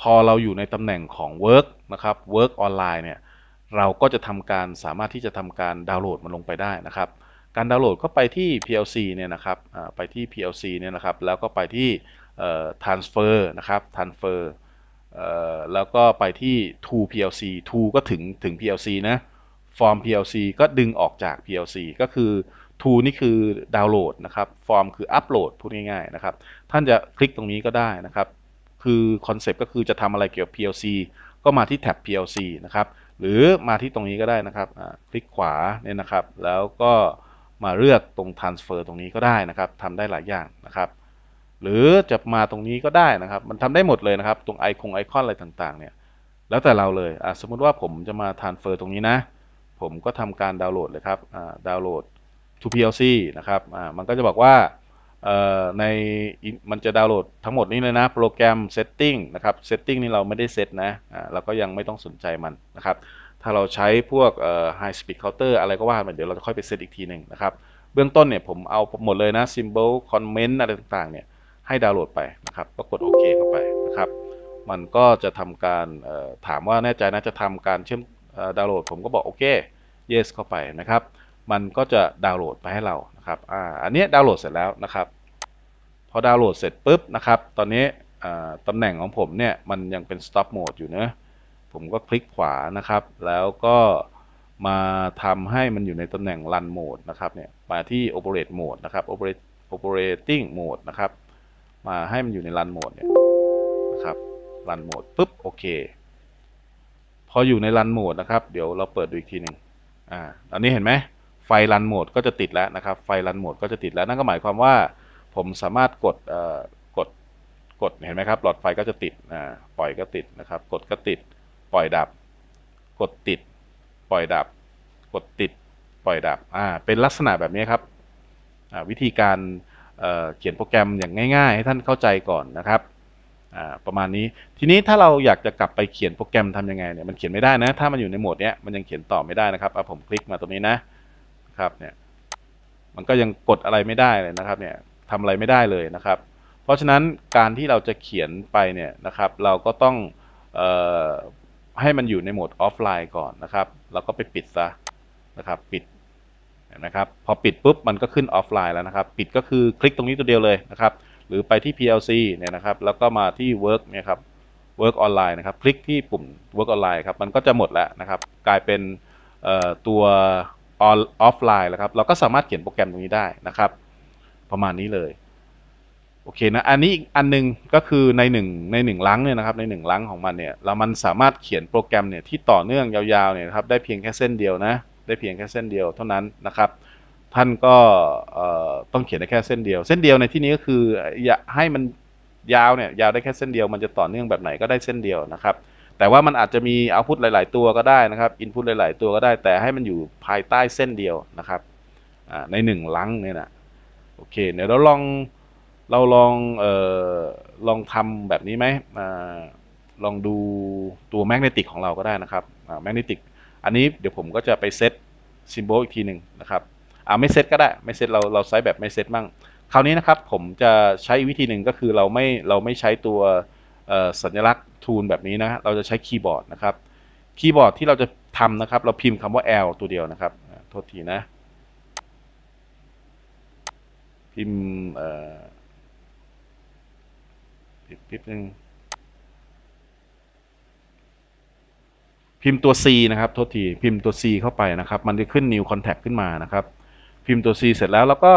พอเราอยู่ในตำแหน่งของเวิร์กนะครับเวิร์กออนไลน์เนี่ยเราก็จะทำการสามารถที่จะทำการดาวน์โหลดมันลงไปได้นะครับ การดาวน์โหลดก็ไปที่ PLC เนี่ยนะครับไปที่ PLC เนี่ยนะครับแล้วก็ไปที่ transfer นะครับ transfer แล้วก็ไปที่ to plc to ก็ถึงถึง plc นะ form plc ก็ดึงออกจาก plc ก็คือ to นี่คือดาวน์โหลดนะครับ form คืออัปโหลดพูดง่ายๆนะครับ ท่านจะคลิกตรงนี้ก็ได้นะครับ คือคอนเซปต์ก็คือจะทำอะไรเกี่ยวกับ plc ก็มาที่แท็บ plc นะครับ หรือมาที่ตรงนี้ก็ได้นะครับ คลิกขวาเนี่ยนะครับ แล้วก็มาเลือกตรง transfer ตรงนี้ก็ได้นะครับทำได้หลายอย่างนะครับหรือจะมาตรงนี้ก็ได้นะครับ มันทำได้หมดเลยนะครับ ตรงไอคงไอคอนอะไรต่างๆ เนี่ย แล้วแต่เราเลยอ่าสมมุติว่าผมจะมาทานเฟอร์ตรงนี้นะ ผมก็ทำการดาวน์โหลดเลยครับอ่าดาวน์โหลด to plc นะครับอ่ามันก็จะบอกว่าเอ่อใน มันจะดาวน์โหลดทั้งหมดนี้เลยนะ โปรแกรม setting นะครับ setting นี่เราไม่ได้เซตนะอ่าเราก็ยังไม่ต้องสนใจมันนะครับ ถ้าเราใช้พวกเอ่อ high speed counter อะไรก็ว่ามันเดี๋ยวเราจะค่อยไปเซตอีกทีหนึ่งนะครับ เบื้องต้นเนี่ยผมเอาหมดเลยนะ symbol comment อะไรต่างๆ เนี่ยให้ดาวน์โหลดไปนะครับก็กดโอเคเข้าไปนะครับ มันก็จะทำการถามว่าแน่ใจนะจะ ทำ การเชื่อมดาวน์โหลด ผมก็บอกโอเค yes เข้าไปนะครับ มันก็จะดาวน์โหลดไปให้เรานะครับอ่าอันนี้ดาวน์โหลดเสร็จแล้วนะครับ พอดาวน์โหลดเสร็จปุ๊บนะครับ ตอนนี้ตำแหน่งของผมเนี่ยมันยังเป็น stop mode อยู่นะผมก็คลิกขวานะครับ แล้วก็มาทำให้มันอยู่ในตำแหน่ง run mode นะครับเนี่ยมาที่ operate mode นะครับ operate operating mode นะครับมาให้มันอยู่ในรันโหมดเนี่ย นะครับรันโหมดปุ๊บโอเค พอ อยู่ในรันโหมดนะครับเดี๋ยวเราเปิดดูอีก ทีหนึ่งอ่าอนนี้เห็นไหมไฟรันโหมดก็จะติดแล้วนะครับ ไฟรันโหมด ก็จะติดแล้วนั่นก็หมายความว่าผมสามารถกดเอ่อกดกดเห็นไหมครับหลอดไฟ ก็จะติดอ่าปล่อยก็ติดนะครับ กดก็ติด ปล่อยดับ กดติด ปล่อยดับ กดติดปล่อยดับอ่า เป็นลักษณะแบบนี้ครับ อ่า วิธีการเขียนโปรแกรมอย่างง่ายๆให้ท่านเข้าใจก่อนนะครับประมาณนี้ทีนี้ถ้าเราอยากจะกลับไปเขียนโปรแกรมทํำยังไงเนี่ยมันเขียนไม่ได้นะถ้ามันอยู่ในโหมดเนี้ยมันยังเขียนต่อไม่ได้นะครับเอาผมคลิกมาตรงนี้นะครับเนี่ยมันก็ยังกดอะไรไม่ได้เลยนะครับเนี่ยทำอะไรไม่ได้เลยนะครับ เพราะฉะนั้นการที่เราจะเขียนไปเนี่ยนะครับ เราก็ต้องออให้มันอยู่ในโหมดออฟไลน์ก่อนนะครับแล้วก็ไปปิดซะนะครับปิดนะครับพอปิดปุ๊บมันก็ขึ้นออฟไลน์แล้วนะครับปิดก็คือคลิกตรงนี้ตัวเดียวเลยนะครับหรือไปที่ PLC เนี่ยนะครับ แล้วก็มาที่ Work เนี่ยครับ Work Online นะครับคลิกที่ปุ่ม Work Online ครับ มันก็จะหมดแล้วนะครับ กลายเป็นตัวออฟไลน์แล้วครับ เราก็สามารถเขียนโปรแกรมตรงนี้ได้นะครับ ประมาณนี้เลย โอเค นะ อันนี้อีกอันนึงก็คือใน1ใน1ลังเนี่ยนะครับใน1ลังของมันเนี่ยเรามันสามารถเขียนโปรแกรมเนี่ยที่ต่อเนื่องยาวๆเนี่ยครับได้เพียงแค่เส้นเดียวนะได้เพียงแค่เส้นเดียวเท่านั้นนะครับ ท่านก็ต้องเขียนได้แค่เส้นเดียว เส้นเดียวในที่นี้ก็คืออย่าให้มันยาวเนี่ยยาวได้แค่เส้นเดียวมันจะต่อเนื่องแบบไหนก็ได้เส้นเดียวนะครับแต่ว่ามันอาจจะมีเอาพุทหลาย ๆ ตัวก็ได้นะครับอินพุตหลาย ๆ ตัวก็ได้แต่ให้มันอยู่ภายใต้เส้นเดียวนะครับในหนึ่งลังเนี่ยนะโอเคเดี๋ยวเราลองเราลองเออลองทำแบบนี้ไหมลองดูตัวแมกเนติกของเราก็ได้นะครับแมกเนติกอันนี้เดี๋ยวผมก็จะไปเซตซิมโบลอีกทีหนึ่งนะครับอ่าไม่เซตก็ได้ไม่เซตเราเราใช้แบบไม่เซตมั่งคราวนี้นะครับผมจะใช้วิธีหนึ่งก็คือเราไม่ เราไม่ใช้ตัวสัญลักษณ์ทูลแบบนี้นะ เราจะใช้คีย์บอร์ดนะครับ คีย์บอร์ดที่เราจะทำนะครับเราพิมพ์คำว่า L ตัวเดียวนะครับ โทษทีนะ พิมพ์ปิ๊ดหนึงพิมพ์ตัว C นะครับโทษทีพิมพ์ตัว C เข้าไปนะครับมันจะขึ้น new contact ขึ้นมานะครับ พิมพ์ตัว C เสร็จแล้วแล้วก็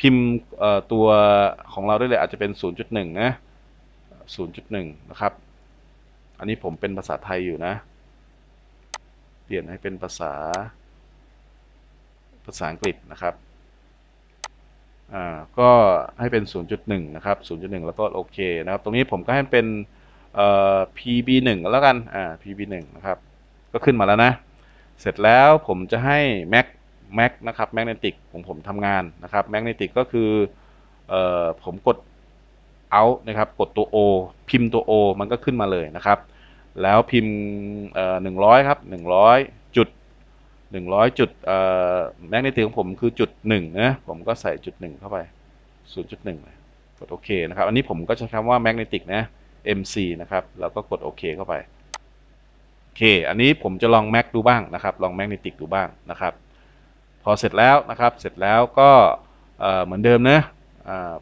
พิมพ์ตัวของเราได้เลยอาจจะเป็น 0.1 นะ 0.1 นะครับอันนี้ผมเป็นภาษาไทยอยู่นะ เปลี่ยนให้เป็นภาษา ภาษาอังกฤษนะครับก็ให้เป็น 0.1 นะครับ 0.1 แล้วก็โอเคนะครับตรงนี้ผมก็ให้เป็นเอ่อ pb1 แล้วกันอ่า pb1 นะครับก็ขึ้นมาแล้วนะ เสร็จแล้วผมจะให้ mac mac นะครับ magnetic ของผมทำงานนะครับ magnetic ก็คือเอ่อผมกด out นะครับกดตัว o พิมพ์ตัว o มันก็ขึ้นมาเลยนะครับแล้วพิมพ์เอ่อหนึ่งร้อยครับหนึ่งร้อยจุดหนึ่งร้อยจุดเอ่อแมกเนติกของผมคือจุดหนึ่งนะผมก็ใส่จุดหนึ่งเข้าไปศูนย์จุดหนึ่งกดโอเคนะครับอันนี้ผมก็ใช้คำว่าแมกเนติกนะ MC นะครับแล้วก็กดโอเคเข้าไปโอเคอันนี้ผมจะลองแม็กดูบ้างนะครับ ลองแมกนิติกดูบ้างนะครับพอเสร็จแล้วนะครับเสร็จแล้วก็เหมือนเดิมนะ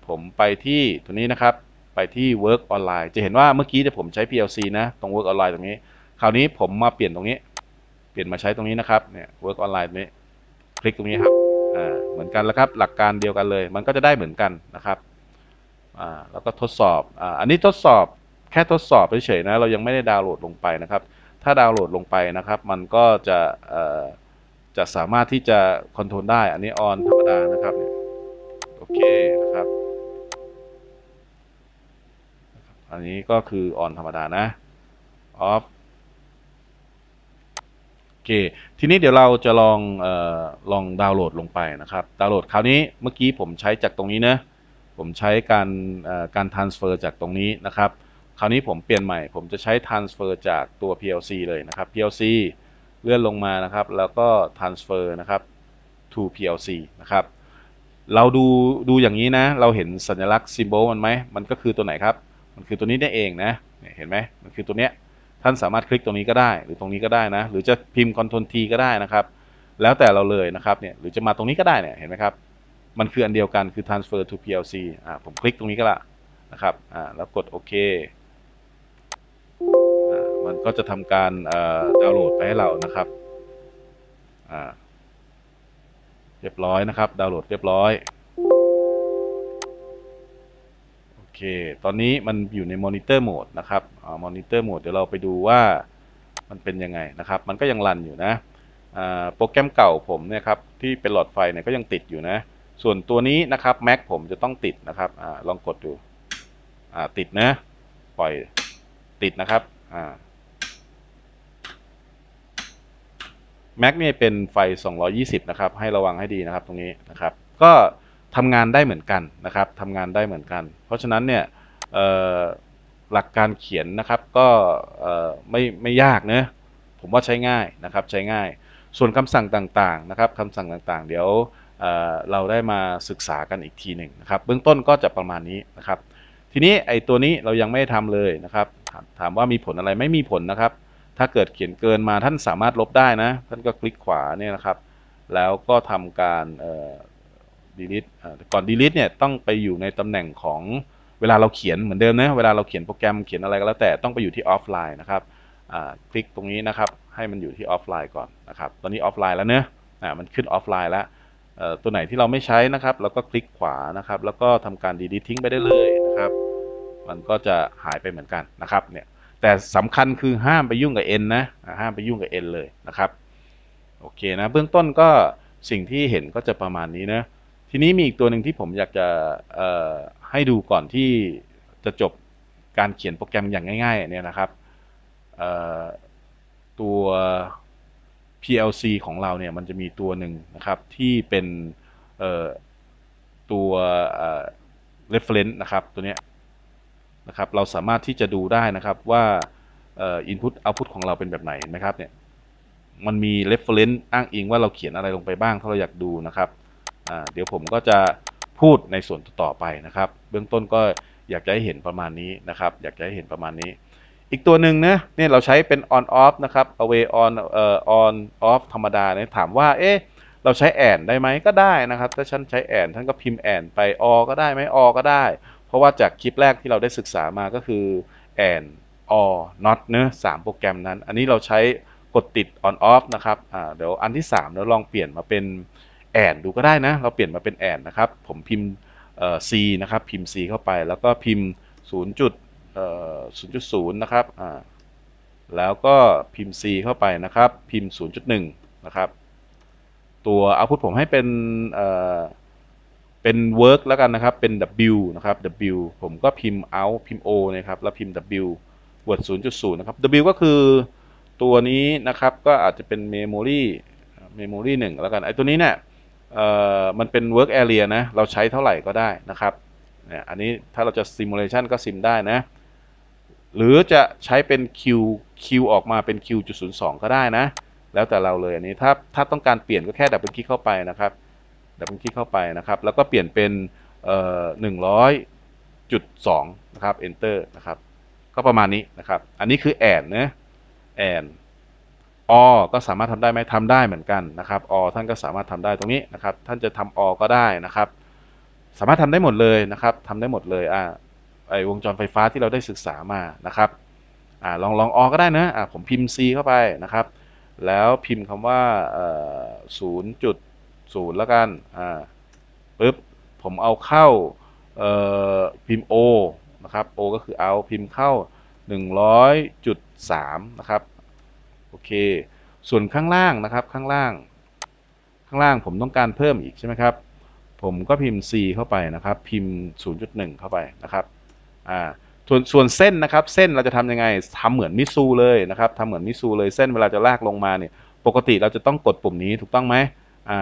ผมไปที่ตัวนี้นะครับไปที่ Work Online จะเห็นว่าเมื่อกี้จะผมใช้ PLC นะตรง Work Online ตรงนี้ คราวนี้ผมมาเปลี่ยนตรงนี้เปลี่ยนมาใช้ตรงนี้นะครับเนี่ย Work Online ตรงนี้คลิกตรงนี้ครับเหมือนกันแล้วครับหลักการเดียวกันเลย มันก็จะได้เหมือนกันนะครับแล้วก็ทดสอบออันนี้ทดสอบแค่ทดสอบเฉยๆนะเรายังไม่ได้ดาวน์โหลดลงไปนะครับ ถ้าดาวน์โหลดลงไปนะครับ มันก็จะจะสามารถที่จะคอนโทรลได้อันนี้ออนธรรมดานะครับโอเคนะครับอันนี้ก็คือออนธรรมดานะออฟโอเคทีนี้เดี๋ยวเราจะลองออลองดาวน์โหลดลงไปนะครับ ดาวน์โหลดคราวนี้เมื่อกี้ผมใช้จากตรงนี้นะผมใช้การการ transfer จากตรงนี้นะครับคราวนี้ผมเปลี่ยนใหม่ผมจะใช้ transfer จากตัว PLC เลยนะครับ PLC เลื่อนลงมานะครับ แล้วก็ transfer นะครับ to PLC นะครับ เราดูดูอย่างนี้นะ เราเห็นสัญลักษณ์ symbol มันไหมมันก็คือตัวไหนครับมันคือตัวนี้ได้เองนะเห็นไหมมันคือตัวเนี้ยท่านสามารถคลิกตรงนี้ก็ได้ หรือตรงนี้ก็ได้นะหรือจะพิมพ์ Ctrl T ก็ได้นะครับ แล้วแต่เราเลยนะครับเนี่ยหรือจะมาตรงนี้ก็ได้เนี่ยเห็นไหมครับ มันคืออันเดียวกันคือ transfer to PLC อ่าผมคลิกตรงนี้ก็ละนะครับอ่าแล้วกดโอเคมันก็จะทำการดาวน์โหลดไปให้เรานะครับ เรียบร้อยนะครับ ดาวน์โหลดเรียบร้อย โอเค ตอนนี้มันอยู่ในมอนิเตอร์โหมดนะครับมอนิเตอร์โหมด เดี๋ยว เราไปดูว่ามันเป็นยังไงนะครับ มันก็ยังรันอยู่นะ โปรแกรมเก่าผม เนี่ย ครับ ที่เป็นหลอดไฟ เนี่ยก็ยังติดอยู่นะ ส่วนตัวนี้นะครับ Mac ผมจะต้องติดนะครับอลองกดดูติดนะ ปล่อย ติดนะครับแม็กเนี่ยเป็นไฟ 220 นะครับ ให้ระวังให้ดีนะครับตรงนี้นะครับ ก็ทำงานได้เหมือนกันนะครับทำงานได้เหมือนกัน เพราะฉะนั้นเนี่ยหลักการเขียนนะครับ ก็ไม่ไม่ยากเนะผมว่าใช้ง่ายนะครับ ใช้ง่าย ส่วนคำสั่งต่างๆนะครับคำสั่งต่างๆ เดี๋ยวเเราได้มาศึกษากันอีกทีหนึ่งนะครับ เบื้องต้นก็จะประมาณนี้นะครับ ทีนี้ไอ้ตัวนี้เรายังไม่ทำเลยนะครับ ถามว่ามีผลอะไร ไม่มีผลนะครับถ้าเกิดเขียนเกินมาท่านสามารถลบได้นะท่านก็คลิกขวาเนี่ยนะครับแล้วก็ทำการ delete ก่อน delete เนี่ยต้องไปอยู่ในตำแหน่งของเวลาเราเขียนเหมือนเดิมนะเวลาเราเขียนโปรแกรมเขียนอะไรก็แล้วแต่ต้องไปอยู่ที่ออฟไลน์นะครับคลิกตรงนี้นะครับ ให้มันอยู่ที่ออฟไลน์ก่อนนะครับตอนนี้ออฟไลน์แล้วเนอะมันขึ้นออฟไลน์แล้วตัวไหนที่เราไม่ใช้นะครับเราก็คลิกขวานะครับ แล้วก็ทำการดีลิททิ้งไปได้เลยนะครับ มันก็จะหายไปเหมือนกันนะครับเนี่ยแต่สำคัญคือห้ามไปยุ่งกับ n นะ ห้ามไปยุ่งกับ n เลยนะครับ โอเคนะเบื้องต้นก็สิ่งที่เห็นก็จะประมาณนี้นะ ทีนี้มีอีกตัวหนึ่งที่ผมอยากจะให้ดูก่อนที่ จะจบการเขียนโปรแกรมอย่างง่ายๆ เนี่ยนะครับ ตัว PLC ของเราเนี่ยมันจะมีตัวหนึ่งนะครับที่เป็นตัว reference นะครับตัวเนี้ยะครับเราสามารถที่จะดูได้นะครับว่าอินพุตเอาพุตของเราเป็นแบบไหนเห็นไหมครับเนี่ยมันมี reference อ้างอิง ว่าเราเขียนอะไรลงไปบ้างถ้าเราอยากดูนะครับเดี๋ยวผมก็จะพูดในส่วนต่อไปนะครับ เบื้องต้นก็อยากจะให้เห็นประมาณนี้นะครับอยากจะให้เห็นประมาณนี้ อีกตัวหนึ่งนะเนี่ยเราใช้เป็น on off นะครับ away on เอ่อ on off ธรรมดาเนี่ยถามว่าเอ๊ะเราใช้แอน ได้ไหมก็ได้นะครับถ้าฉันใช้แอนท่านก็พิมพ์แอนไปอก็ได้ไหมอก็ได้เพราะว่าจากคลิปแรกที่เราได้ศึกษามาก็คือ and or not เนื้อสามโปรแกรมนั้น อันนี้เราใช้กดติด on off นะครับเดี๋ยวอันที่3เราลองเปลี่ยนมาเป็น and ดูก็ได้นะเราเปลี่ยนมาเป็น and นะครับผมพิมพ์ c นะครับพิมพ์ c เข้าไปแล้วก็พิมพ์0.0.0 นะครับแล้วก็พิมพ์ c เข้าไปนะครับพิมพ์ 0.1 นะครับตัว output ผมให้เป็นเป็น work แล้วกันนะครับ เป็น w นะครับ w ผมก็พิมพ์ out พิมพ์ o นะครับ แล้วพิมพ์ w word 0.0 นะครับ w ก็คือตัวนี้นะครับ ก็อาจจะเป็น memory memory 1 แล้วกัน ไอ้ตัวนี้เนี่ยมันเป็น work area นะ เราใช้เท่าไหร่ก็ได้นะครับ เนี่ย อันนี้ถ้าเราจะ simulation ก็ sim ได้นะ หรือจะใช้เป็น q q ออกมาเป็น q.02 ก็ได้นะ แล้วแต่เราเลย อันนี้ถ้าถ้าต้องการเปลี่ยนก็แค่ดับเบิลคลิกเข้าไปนะครับดับเบิลคลิกเข้าไปนะครับแล้วก็เปลี่ยนเป็นหนึ่งร้อยจุดสองนะครับ enter นะครับก็ประมาณนี้นะครับอันนี้คือแอนนะแอนอก็สามารถทำได้ไหมทำได้เหมือนกันนะครับอท่านก็สามารถทำได้ตรงนี้นะครับท่านจะทำอก็ได้นะครับ สามารถทำได้หมดเลยนะครับทำได้หมดเลยอ่าไอวงจรไฟฟ้าที่เราได้ศึกษามานะครับอ่าลองลองอก็ได้นะอ่าผมพิมพ์ C เข้าไปนะครับแล้วพิมพ์คำว่าศูนย์จุดศูนย์แล้วกัน อ่าปึ๊บผม เอาเข้าพิมพ์ O นะครับ O ก็คือเอาพิมพ์เข้า 100.3 นะ ครับ โอเค ส่วนข้างล่าง นะครับ ข้างล่าง ข้างล่าง ผมต้องการเพิ่มอีกใช่ไหมครับ ผมก็พิมพ์ C เข้าไปนะครับ พิมพ์ 0.1 เข้าไปนะครับ อ่าส่วนส่วนเส้นนะครับ เส้นเราจะทำยังไงทำเหมือนมิซูเลยนะครับทำเหมือนมิซูเลย เส้นเวลาจะลากลงมา เนี่ย ปกติเราจะต้องกดปุ่มนี้ถูกต้องไหม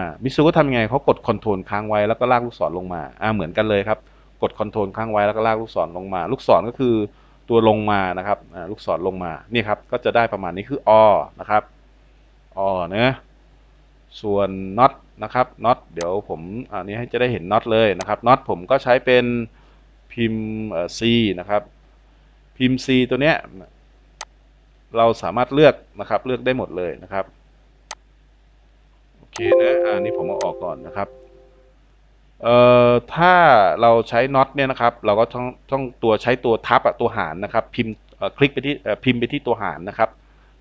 ามิซูก็ทำยังไงเขากดคอนโทรลค้างไว้แล้วก็ลากลูกศรลงมาอ่าเหมือนกันเลยครับ กดคอนโทรลค้างไว้แล้วก็ลากลูกศรลงมา ลูกศรก็คือตัวลงมานะครับอ่าลูกศรลงมานี่ครับก็จะได้ประมาณนี้คืออนะครับอเนะส่วนน็อตนะครับน็อตเดี๋ยว ผมอันนี้ให้จะได้เห็นน็อตเลยนะครับน็อตผมก็ใช้เป็นพิมพ์ซีนะครับ พิมพ์ซีตัวเนี้ย เราสามารถเลือกนะครับเลือกได้หมดเลยนะครับอเคนะอันนี้ผมเอาออกก่อนนะครับ เอ่อ ถ้าเราใช้น็อตเนี่ยนะครับ เราก็ต้องต้องตัวใช้ตัวทับตัวหารนะครับ พิมพ์คลิกไปที่พิมพ์ไปที่ตัวหารนะครับ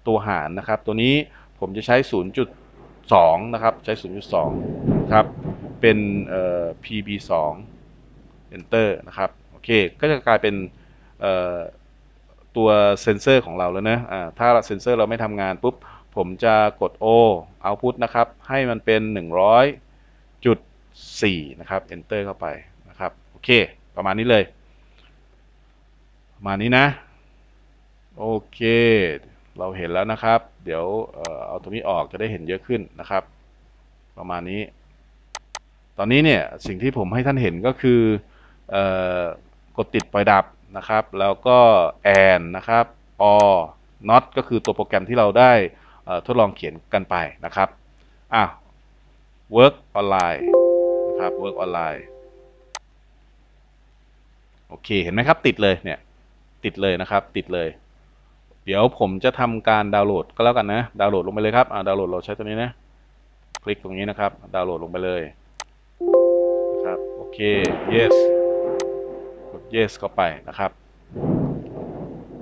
ตัวหารนะครับ ตัวนี้ผมจะใช้ 0.2นะครับใช้0.2ครับเป็นเอ่อ pb 2 enter นะครับโอเคก็จะกลายเป็นเอ่อตัวเซนเซอร์ของเราแล้วนะ อ่าถ้าเซนเซอร์เราไม่ทำงานปุ๊บผมจะกด O output นะครับ ให้มันเป็น 100.4 นะครับ enter เข้าไปนะครับโอเคประมาณนี้เลย ประมาณนี้นะโอเค เราเห็นแล้วนะครับ เดี๋ยวเอาตรงนี้ออกจะได้เห็นเยอะขึ้นนะครับประมาณนี้ ตอนนี้เนี่ย สิ่งที่ผมให้ท่านเห็นก็คือกดติดปล่อยดับนะครับแล้วก็ and นะครับ or not ก็คือตัวโปรแกรมที่เราได้ทดลองเขียนกันไปนะครับอ่ะ work online นะครับ work online โอเคเห็นไหมครับติดเลยเนี่ยติดเลยนะครับติดเลย เดี๋ยวผมจะทำการดาวน์โหลดก็แล้วกันนะดาวน์โหลดลงไปเลยครับดาวน์โหลดเราใช้ตัวนี้นะคลิกตรงนี้นะครับดาวน์โหลดลงไปเลยนะครับโอเค yes กด yes เข้าไปนะครับ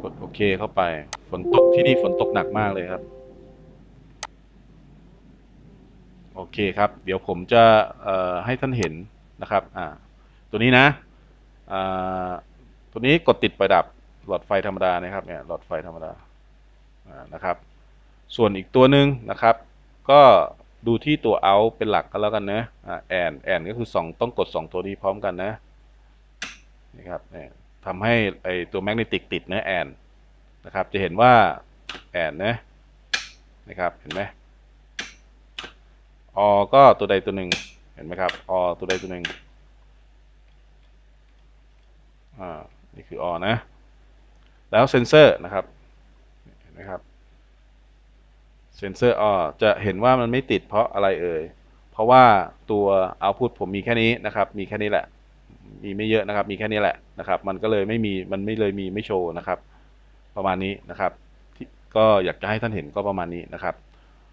กดโอเคเข้าไปฝนตกที่นี่ฝนตกหนักมากเลยครับโอเคครับเดี๋ยวผมจะให้ท่านเห็นนะครับตัวนี้นะ ตัวนี้กดติดปดับหลอดไฟธรรมดานะครับเนี่ยหลอดไฟธรรมดานะครับส่วนอีกตัวหนึ่งนะครับ ก็ดูที่ตัว out เป็นหลักก็แล้วกันนะแอนแอนก็คือ2ต้องกด2ตัวนี้พร้อมกันนะนี่ครับทำให้ไอตัวแมกเนติกติดนะแอนนะครับจะเห็นว่าแอนนะนะครับเห็นไหมอ ก็ตัวใดตัวหนึ่ง เห็นไหมครับอตัวใดตัวหนึ่ง อ่า นี่คืออนะ แล้วเซนเซอร์นะครับเห็นไหมครับ เซนเซอร์อจะเห็นว่ามันไม่ติดเพราะอะไรเอ่ย เพราะว่าตัวเอาพุทผมมีแค่นี้นะครับ มีแค่นี้แหละ มีไม่เยอะนะครับ มีแค่นี้แหละนะครับ มันก็เลยไม่มี มันไม่เลยมีไม่โชว์นะครับ ประมาณนี้นะครับก็อยากจะให้ท่านเห็นก็ประมาณนี้นะครับ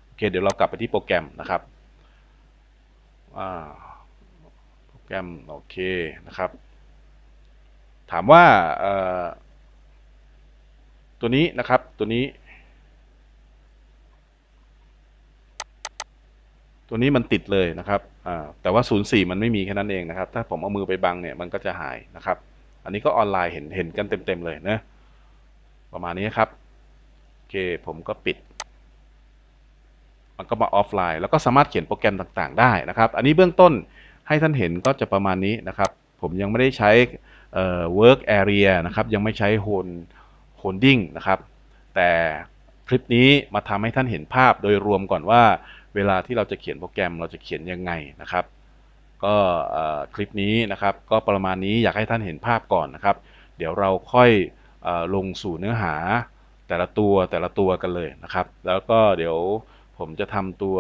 โอเค เดี๋ยวเรากลับไปที่โปรแกรมนะครับโปรแกรมโอเค นะครับ ถามว่า ตัวนี้นะครับตัวนี้ ตัวนี้มันติดเลยนะครับแต่ว่า0่มันไม่มีแค่นั้นเองนะครับ ถ้าผม เอา มือไป บังเนี่ยมันก็จะหายนะครับ อันนี้ก็ออนไลน์เห็นเห็นกันเต็มๆเลยนะ ประมาณนี้ ครับโอเคผมก็ปิดมันก็มาออฟไลน์แล้วก็สามารถเขียนโปรแกรมต่างๆ ได้นะครับ อันนี้เบื้องต้นให้ท่านเห็นก็จะประมาณนี้นะครับ ผมยังไม่ได้ใช้เ work area นะครับยังไม่ใช้โฮโฮลดิ้งนะครับแต่คลิปนี้มาทำให้ท่านเห็นภาพโดยรวมก่อนว่า เวลาที่เราจะเขียนโปรแกรมเราจะเขียนยังไงนะครับ ก็คลิปนี้นะครับก็ประมาณนี้อยากให้ท่านเห็นภาพก่อนนะครับ เดี๋ยวเราค่อยลงสู่เนื้อหาแต่ละตัวแต่ละตัวกันเลยนะครับแล้วก็เดี๋ยวผมจะทำตัว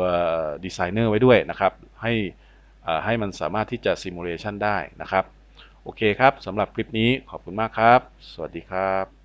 ดีไซเนอร์ไว้ด้วยนะครับให้ให้มันสามารถที่จะซิมูเลชันได้นะครับ โอเคครับสำหรับคลิปนี้ขอบคุณมากครับ สวัสดีครับ